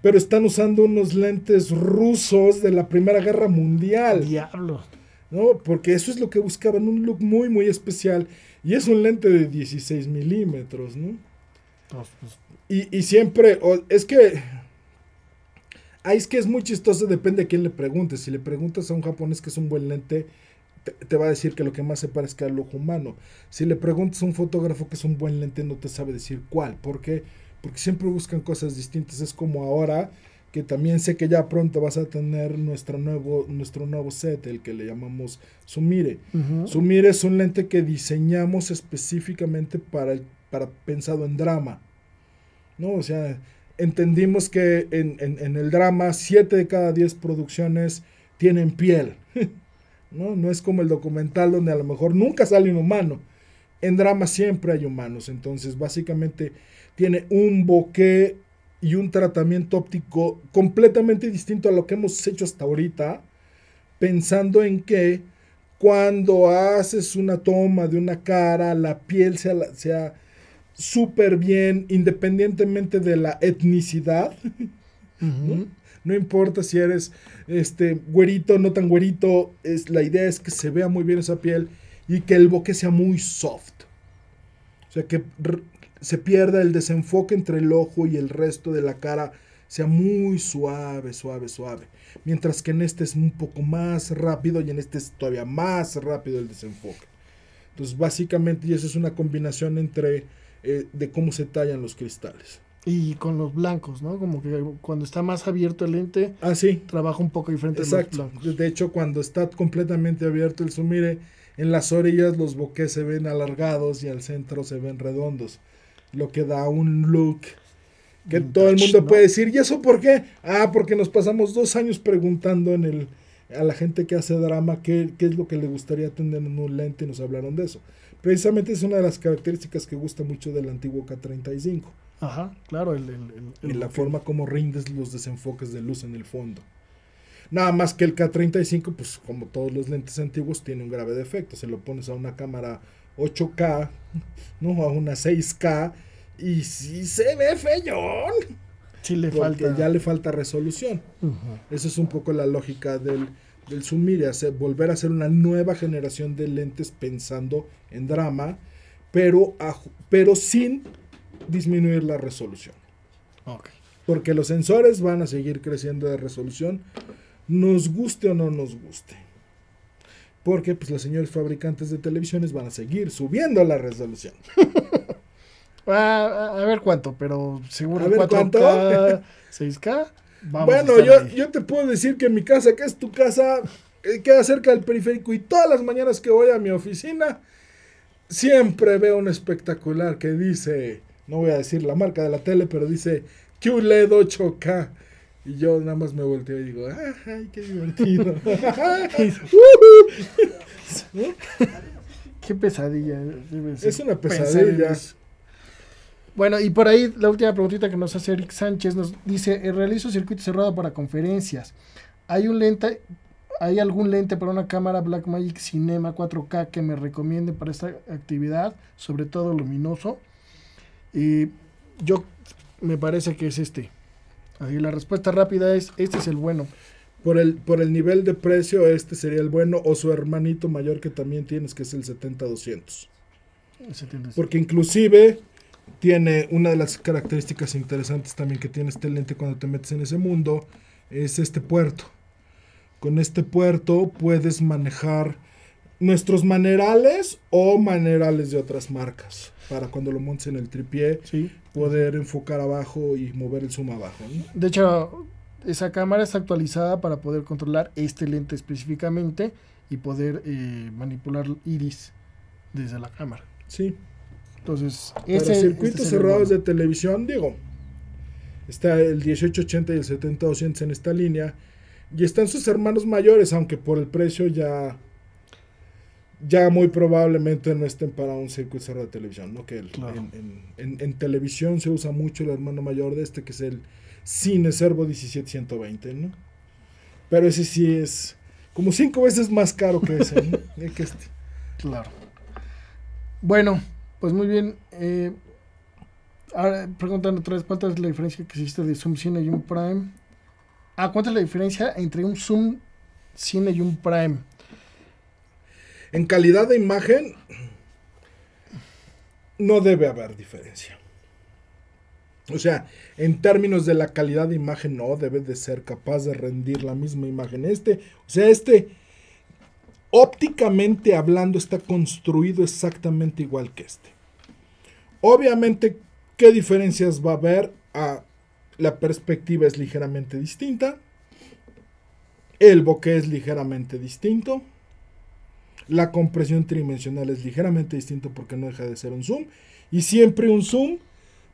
pero están usando unos lentes rusos de la Primera Guerra Mundial. Diablo. ¿no? Porque eso es lo que buscaban, un look muy, muy especial. Y es un lente de 16 milímetros, ¿no? Pues, y, y, siempre, es que... Ahí es que es muy chistoso, depende a quién le preguntes. Si le preguntas a un japonés que es un buen lente, te, va a decir que lo que más se parezca al ojo humano. Si le preguntas a un fotógrafo que es un buen lente, no te sabe decir cuál. ¿Por qué? Porque siempre buscan cosas distintas. Es como ahora que también sé que ya pronto vas a tener nuestro nuevo, nuestro nuevo set, el que le llamamos Sumire. Sumire es un lente que diseñamos específicamente para, para pensado en drama. ¿no? O sea, entendimos que en, el drama 7 de cada 10 producciones tienen piel. ¿no? no es como el documental donde a lo mejor nunca sale un humano. En drama siempre hay humanos. Entonces, básicamente tiene un bokeh y un tratamiento óptico completamente distinto a lo que hemos hecho hasta ahorita, pensando en que cuando haces una toma de una cara, la piel sea, sea súper bien, independientemente de la etnicidad. ¿no? importa si eres este güerito, no tan güerito, es, la idea es que se vea muy bien esa piel y que el boque sea muy soft. O sea, que se pierda el desenfoque entre el ojo y el resto de la cara sea muy suave, suave, suave. Mientras que en este es un poco más rápido y en este es todavía más rápido el desenfoque. Entonces básicamente y eso es una combinación entre eh, de cómo se tallan los cristales. Y con los blancos, ¿no? Como que cuando está más abierto el lente, ah, sí. trabaja un poco diferente Exacto. De hecho, cuando está completamente abierto el sumire, en las orillas los boques se ven alargados y al centro se ven redondos lo que da un look que todo el mundo puede decir, ¿y eso por qué? Ah, porque nos pasamos dos años preguntando en el, a la gente que hace drama qué, es lo que le gustaría tener en un lente y nos hablaron de eso. Precisamente es una de las características que gusta mucho del antiguo K35. Ajá, claro. El, la forma como rindes los desenfoques de luz en el fondo. Nada más que el K35, pues como todos los lentes antiguos, tiene un grave defecto. Se lo pones a una cámara 8K, no, a una 6K, y si se ve feyón. Sí le ya le falta resolución. Esa es un poco la lógica del, del Zoom volver a hacer una nueva generación de lentes pensando en drama, pero, pero sin disminuir la resolución. Porque los sensores van a seguir creciendo de resolución, nos guste o no nos guste. Porque pues los señores fabricantes de televisiones van a seguir subiendo la resolución. Ah, a, ver cuánto, pero seguro cuánto. 6K. bueno, yo, yo te puedo decir que mi casa, que es tu casa, eh, queda cerca del periférico y todas las mañanas que voy a mi oficina, siempre veo un espectacular que dice, no voy a decir la marca de la tele, pero dice QLED 8K. Y yo nada más me volteo y digo, ¡ay, qué divertido! qué pesadilla. Eh, es una pesadilla. Bueno, y por ahí la última preguntita que nos hace Eric Sánchez nos dice, eh, realizo circuito cerrado para conferencias. ¿Hay un lente, hay algún lente para una cámara Blackmagic Cinema 4K que me recomiende para esta actividad, sobre todo luminoso? Y yo me parece que es este. Ahí la respuesta rápida es, este es el bueno. Por el, por el nivel de precio, este sería el bueno o su hermanito mayor que también tienes, que es el 70 Porque inclusive tiene una de las características interesantes también que tiene este lente cuando te metes en ese mundo, es este puerto. Con este puerto puedes manejar nuestros manerales o manerales de otras marcas para cuando lo montes en el tripié, poder enfocar abajo y mover el zoom abajo. De hecho, esa cámara está actualizada para poder controlar este lente específicamente y poder manipular eh, manipular iris desde la cámara. Sí. Entonces, ese, para circuitos cerrados de televisión, digo, está el 1880 y el 70 en esta línea. Y están sus hermanos mayores, aunque por el precio ya ya muy probablemente no estén para un circuito de televisión, ¿no? Que en, televisión se usa mucho el hermano mayor de este, que es el Cine Servo 17120, ¿no? Pero ese sí es como cinco veces más caro que ese, este. Claro. Bueno, pues muy bien. Eh, ahora preguntando otra vez, ¿cuánta es la diferencia que existe de Zoom Cine y un Prime? Ah, ¿cuánta es la diferencia entre un Zoom Cine y un Prime? En calidad de imagen, no debe haber diferencia. O sea, en términos de la calidad de imagen, no debe de ser capaz de rendir la misma imagen. Este, o sea, este, ópticamente hablando, está construido exactamente igual que este. Obviamente, ¿qué diferencias va a haber? Ah, la perspectiva es ligeramente distinta. El bokeh es ligeramente distinto. La compresión tridimensional es ligeramente distinta porque no deja de ser un zoom. Y siempre un zoom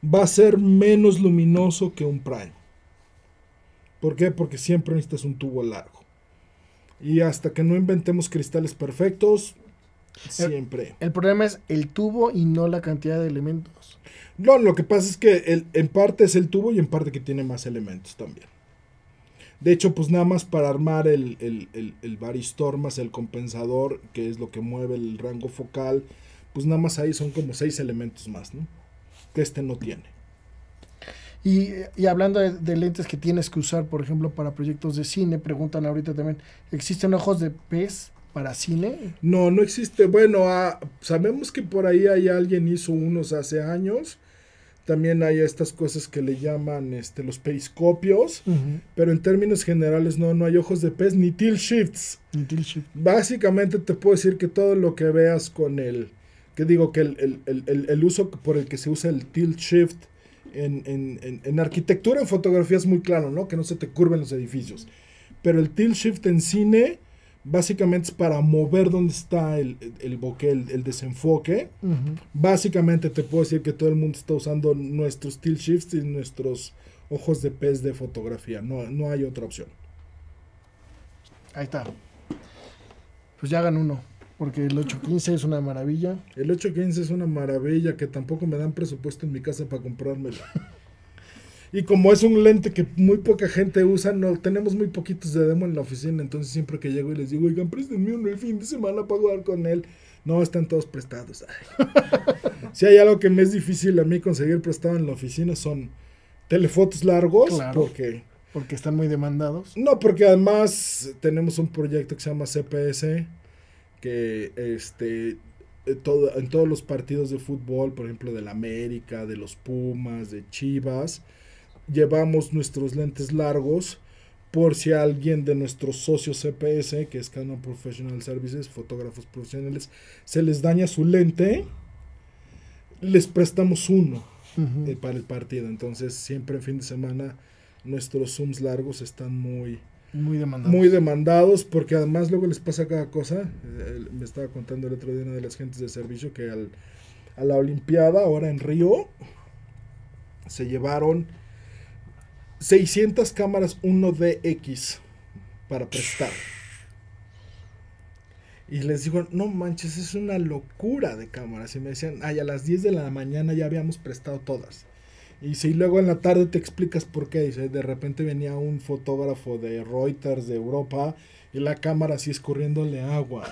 va a ser menos luminoso que un prime. ¿Por qué? Porque siempre necesitas un tubo largo. Y hasta que no inventemos cristales perfectos, siempre. El, el problema es el tubo y no la cantidad de elementos. No, lo que pasa es que el, en parte es el tubo y en parte que tiene más elementos también. De hecho, pues nada más para armar el, el, el, el baristormas, el compensador, que es lo que mueve el rango focal, pues nada más ahí son como seis elementos más, ¿no? Que este no tiene. Y, y hablando de, lentes que tienes que usar, por ejemplo, para proyectos de cine, preguntan ahorita también, ¿existen ojos de pez para cine? No, no existe. Bueno, ah, sabemos que por ahí hay alguien hizo unos hace años, también hay estas cosas que le llaman este, los periscopios, pero en términos generales no, no hay ojos de pez ni tilt shifts. Básicamente te puedo decir que todo lo que veas con el, que digo que el, uso por el que se usa el tilt shift en, en, arquitectura, en fotografía es muy claro, ¿no? Que no se te curven los edificios. Pero el tilt shift en cine básicamente es para mover donde está el, el bokeh, el, desenfoque. Básicamente te puedo decir que todo el mundo está usando nuestros tilt shifts y nuestros ojos de pez de fotografía. No, hay otra opción. Ahí está. Pues ya hagan uno. Porque el 815 es una maravilla. El 815 es una maravilla que tampoco me dan presupuesto en mi casa para comprármelo, Y como es un lente que muy poca gente usa, no tenemos muy poquitos de demo en la oficina. Entonces siempre que llego y les digo, oigan, préstenme uno el fin de semana para jugar con él. No, están todos prestados. si hay algo que me es difícil a mí conseguir prestado en la oficina son telefotos largos. Claro. Porque, están muy demandados. No, porque además tenemos un proyecto que se llama CPS. Que este eh, todo, en todos los partidos de fútbol, por ejemplo, del América, de los Pumas, de Chivas, llevamos nuestros lentes largos por si alguien de nuestros socios CPS, que es Canon Professional Services, fotógrafos profesionales, se les daña su lente, les prestamos uno eh, para el partido. Entonces, siempre en fin de semana, nuestros zooms largos están muy, muy demandados. Muy demandados, porque además luego les pasa cada cosa. Eh, me estaba contando el otro día una de las gentes de servicio que a la Olimpiada, ahora en Río, se llevaron 600 cámaras 1DX para prestar. Y les digo, no manches, es una locura de cámaras. Y me decían, ay, a las 10 de la mañana ya habíamos prestado todas. Y si luego en la tarde te explicas por qué, dice, de repente venía un fotógrafo de Reuters de Europa y la cámara así escurriéndole agua.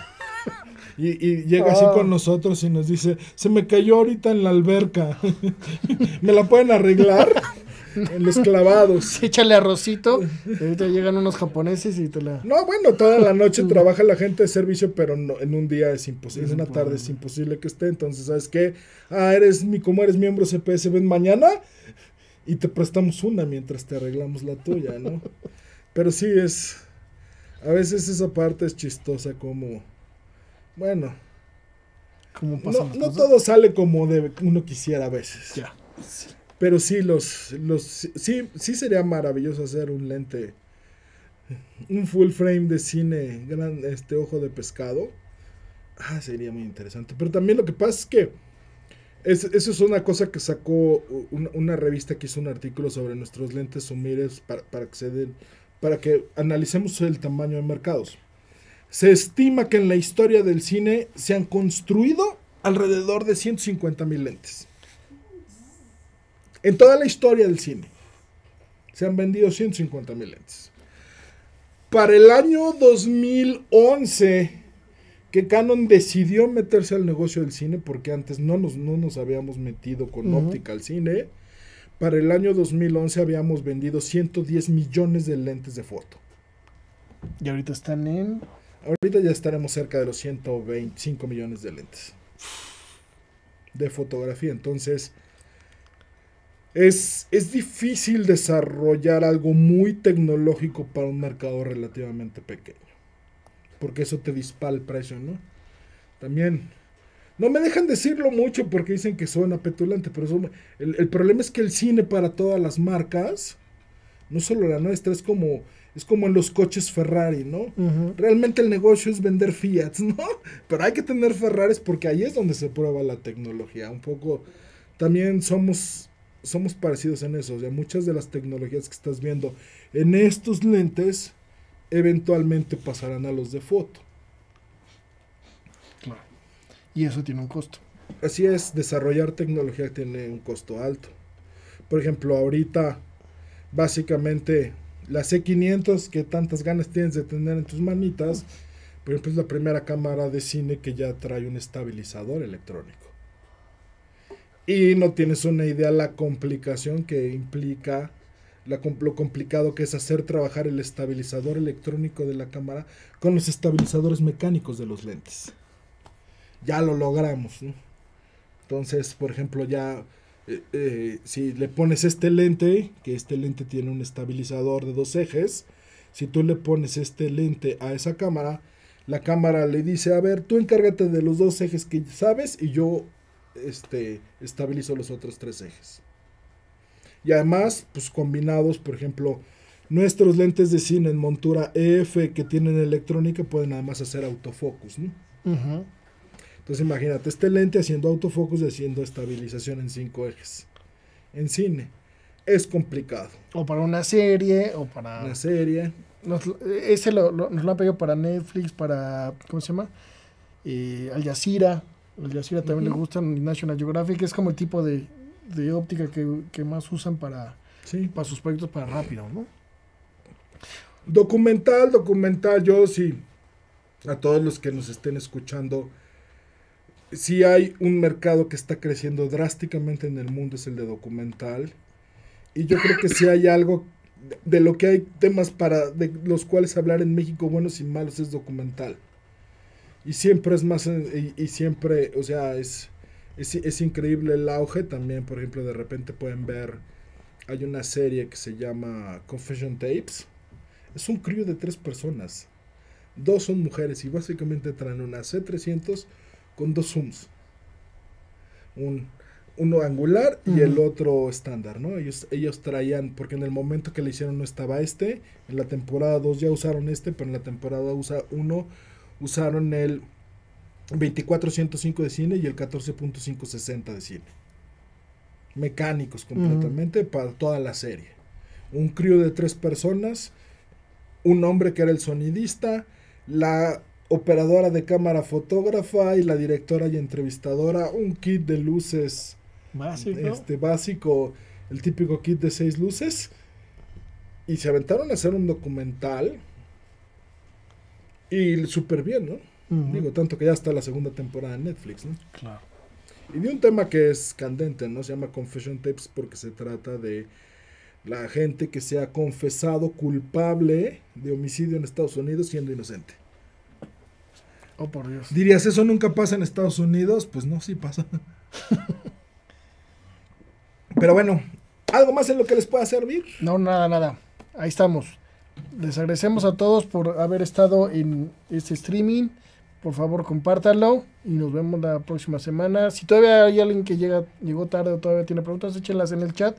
Y, llega así con ah. nosotros y nos dice, se me cayó ahorita en la alberca, ¿me la pueden arreglar? en los clavados. Échale arrocito, y ahorita llegan unos japoneses y te la... No, bueno, toda la noche trabaja la gente de servicio, pero en un día es imposible, en una tarde es imposible que esté, entonces, ¿sabes qué? Ah, eres mi, como eres miembro CPS, ven mañana y te prestamos una mientras te arreglamos la tuya, ¿no? Pero sí es... A veces esa parte es chistosa como... Bueno, como no, no todo sale como de uno quisiera a veces. Ya. Pero sí, los, sí, sí sería maravilloso hacer un lente, un full frame de cine, gran, este ojo de pescado. Ah, sería muy interesante. Pero también lo que pasa es que eso es una cosa que sacó una, revista que hizo un artículo sobre nuestros lentes sumires para, para que para que analicemos el tamaño de mercados. Se estima que en la historia del cine se han construido alrededor de 150 mil lentes. En toda la historia del cine se han vendido 150 mil lentes. Para el año 2011, que Canon decidió meterse al negocio del cine, porque antes no nos, no nos habíamos metido con óptica al cine, para el año 2011 habíamos vendido 110 millones de lentes de foto. Y ahorita están en... Ahorita ya estaremos cerca de los 125 millones de lentes de fotografía. Entonces, es, difícil desarrollar algo muy tecnológico para un mercado relativamente pequeño. Porque eso te dispara el precio, ¿no? También no me dejan decirlo mucho porque dicen que suena petulante, pero el, problema es que el cine para todas las marcas, no solo la nuestra, es como, es como en los coches Ferrari, ¿no? Realmente el negocio es vender Fiat, ¿no? Pero hay que tener Ferraris porque ahí es donde se prueba la tecnología. Un poco también somos somos parecidos en eso. O sea, muchas de las tecnologías que estás viendo en estos lentes eventualmente pasarán a los de foto. Claro. Y eso tiene un costo. Así es, desarrollar tecnología tiene un costo alto. Por ejemplo, ahorita básicamente la C500 e que tantas ganas tienes de tener en tus manitas, por ejemplo, es la primera cámara de cine que ya trae un estabilizador electrónico. Y no tienes una idea la complicación que implica, lo complicado que es hacer trabajar el estabilizador electrónico de la cámara con los estabilizadores mecánicos de los lentes. Ya lo logramos. ¿no? Entonces, por ejemplo, ya eh, eh, si le pones este lente, que este lente tiene un estabilizador de dos ejes, si tú le pones este lente a esa cámara, la cámara le dice, a ver, tú encárgate de los dos ejes que sabes y yo este, estabilizo los otros tres ejes. Y además, pues combinados, por ejemplo, nuestros lentes de cine en montura F que tienen electrónica pueden además hacer autofocus, Entonces imagínate, este lente haciendo autofocus y haciendo estabilización en cinco ejes. En cine. Es complicado. O para una serie, o para... Una serie. ese nos lo han pedido para Netflix, para... ¿Cómo se llama? Eh, Al Jazeera el Yacira también uh le gustan National Geographic, es como el tipo de, óptica que, más usan para, para sus proyectos para rápido, ¿no? Documental, documental, yo sí, a todos los que nos estén escuchando, si hay un mercado que está creciendo drásticamente en el mundo, es el de documental, y yo creo que sí hay algo de, de lo que hay temas para de los cuales hablar en México buenos y malos es documental y siempre es más, eh, y, siempre, o sea, es, es, es, increíble el auge también, por ejemplo, de repente pueden ver, hay una serie que se llama Confession Tapes, es un crío de tres personas, dos son mujeres y básicamente traen una C300 con dos zooms, un, uno angular y el otro estándar, ¿no? Ellos, ellos traían, porque en el momento que le hicieron no estaba este, en la temporada 2 ya usaron este, pero en la temporada usa uno usaron el 24.105 de cine y el 14.560 de cine. Mecánicos completamente para toda la serie. Un crío de tres personas, un hombre que era el sonidista, la operadora de cámara fotógrafa y la directora y entrevistadora, un kit de luces este, básico el típico kit de seis luces. Y se aventaron a hacer un documental y súper bien, ¿no? Digo, tanto que ya está la segunda temporada en Netflix, ¿no? Claro. Y de un tema que es candente, ¿no? Se llama Confession Tapes porque se trata de la gente que se ha confesado culpable de homicidio en Estados Unidos siendo inocente. Oh, por Dios. Dirías, ¿eso nunca pasa en Estados Unidos? Pues no, sí pasa. Pero bueno, ¿algo más en lo que les pueda servir? No, nada, nada. Ahí estamos. Les agradecemos a todos por haber estado en este streaming. Por favor, compártanlo y nos vemos la próxima semana. Si todavía hay alguien que llega, llegó tarde o todavía tiene preguntas, échenlas en el chat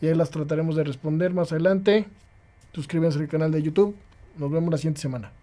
y ahí las trataremos de responder más adelante. Suscríbanse al canal de YouTube. Nos vemos la siguiente semana.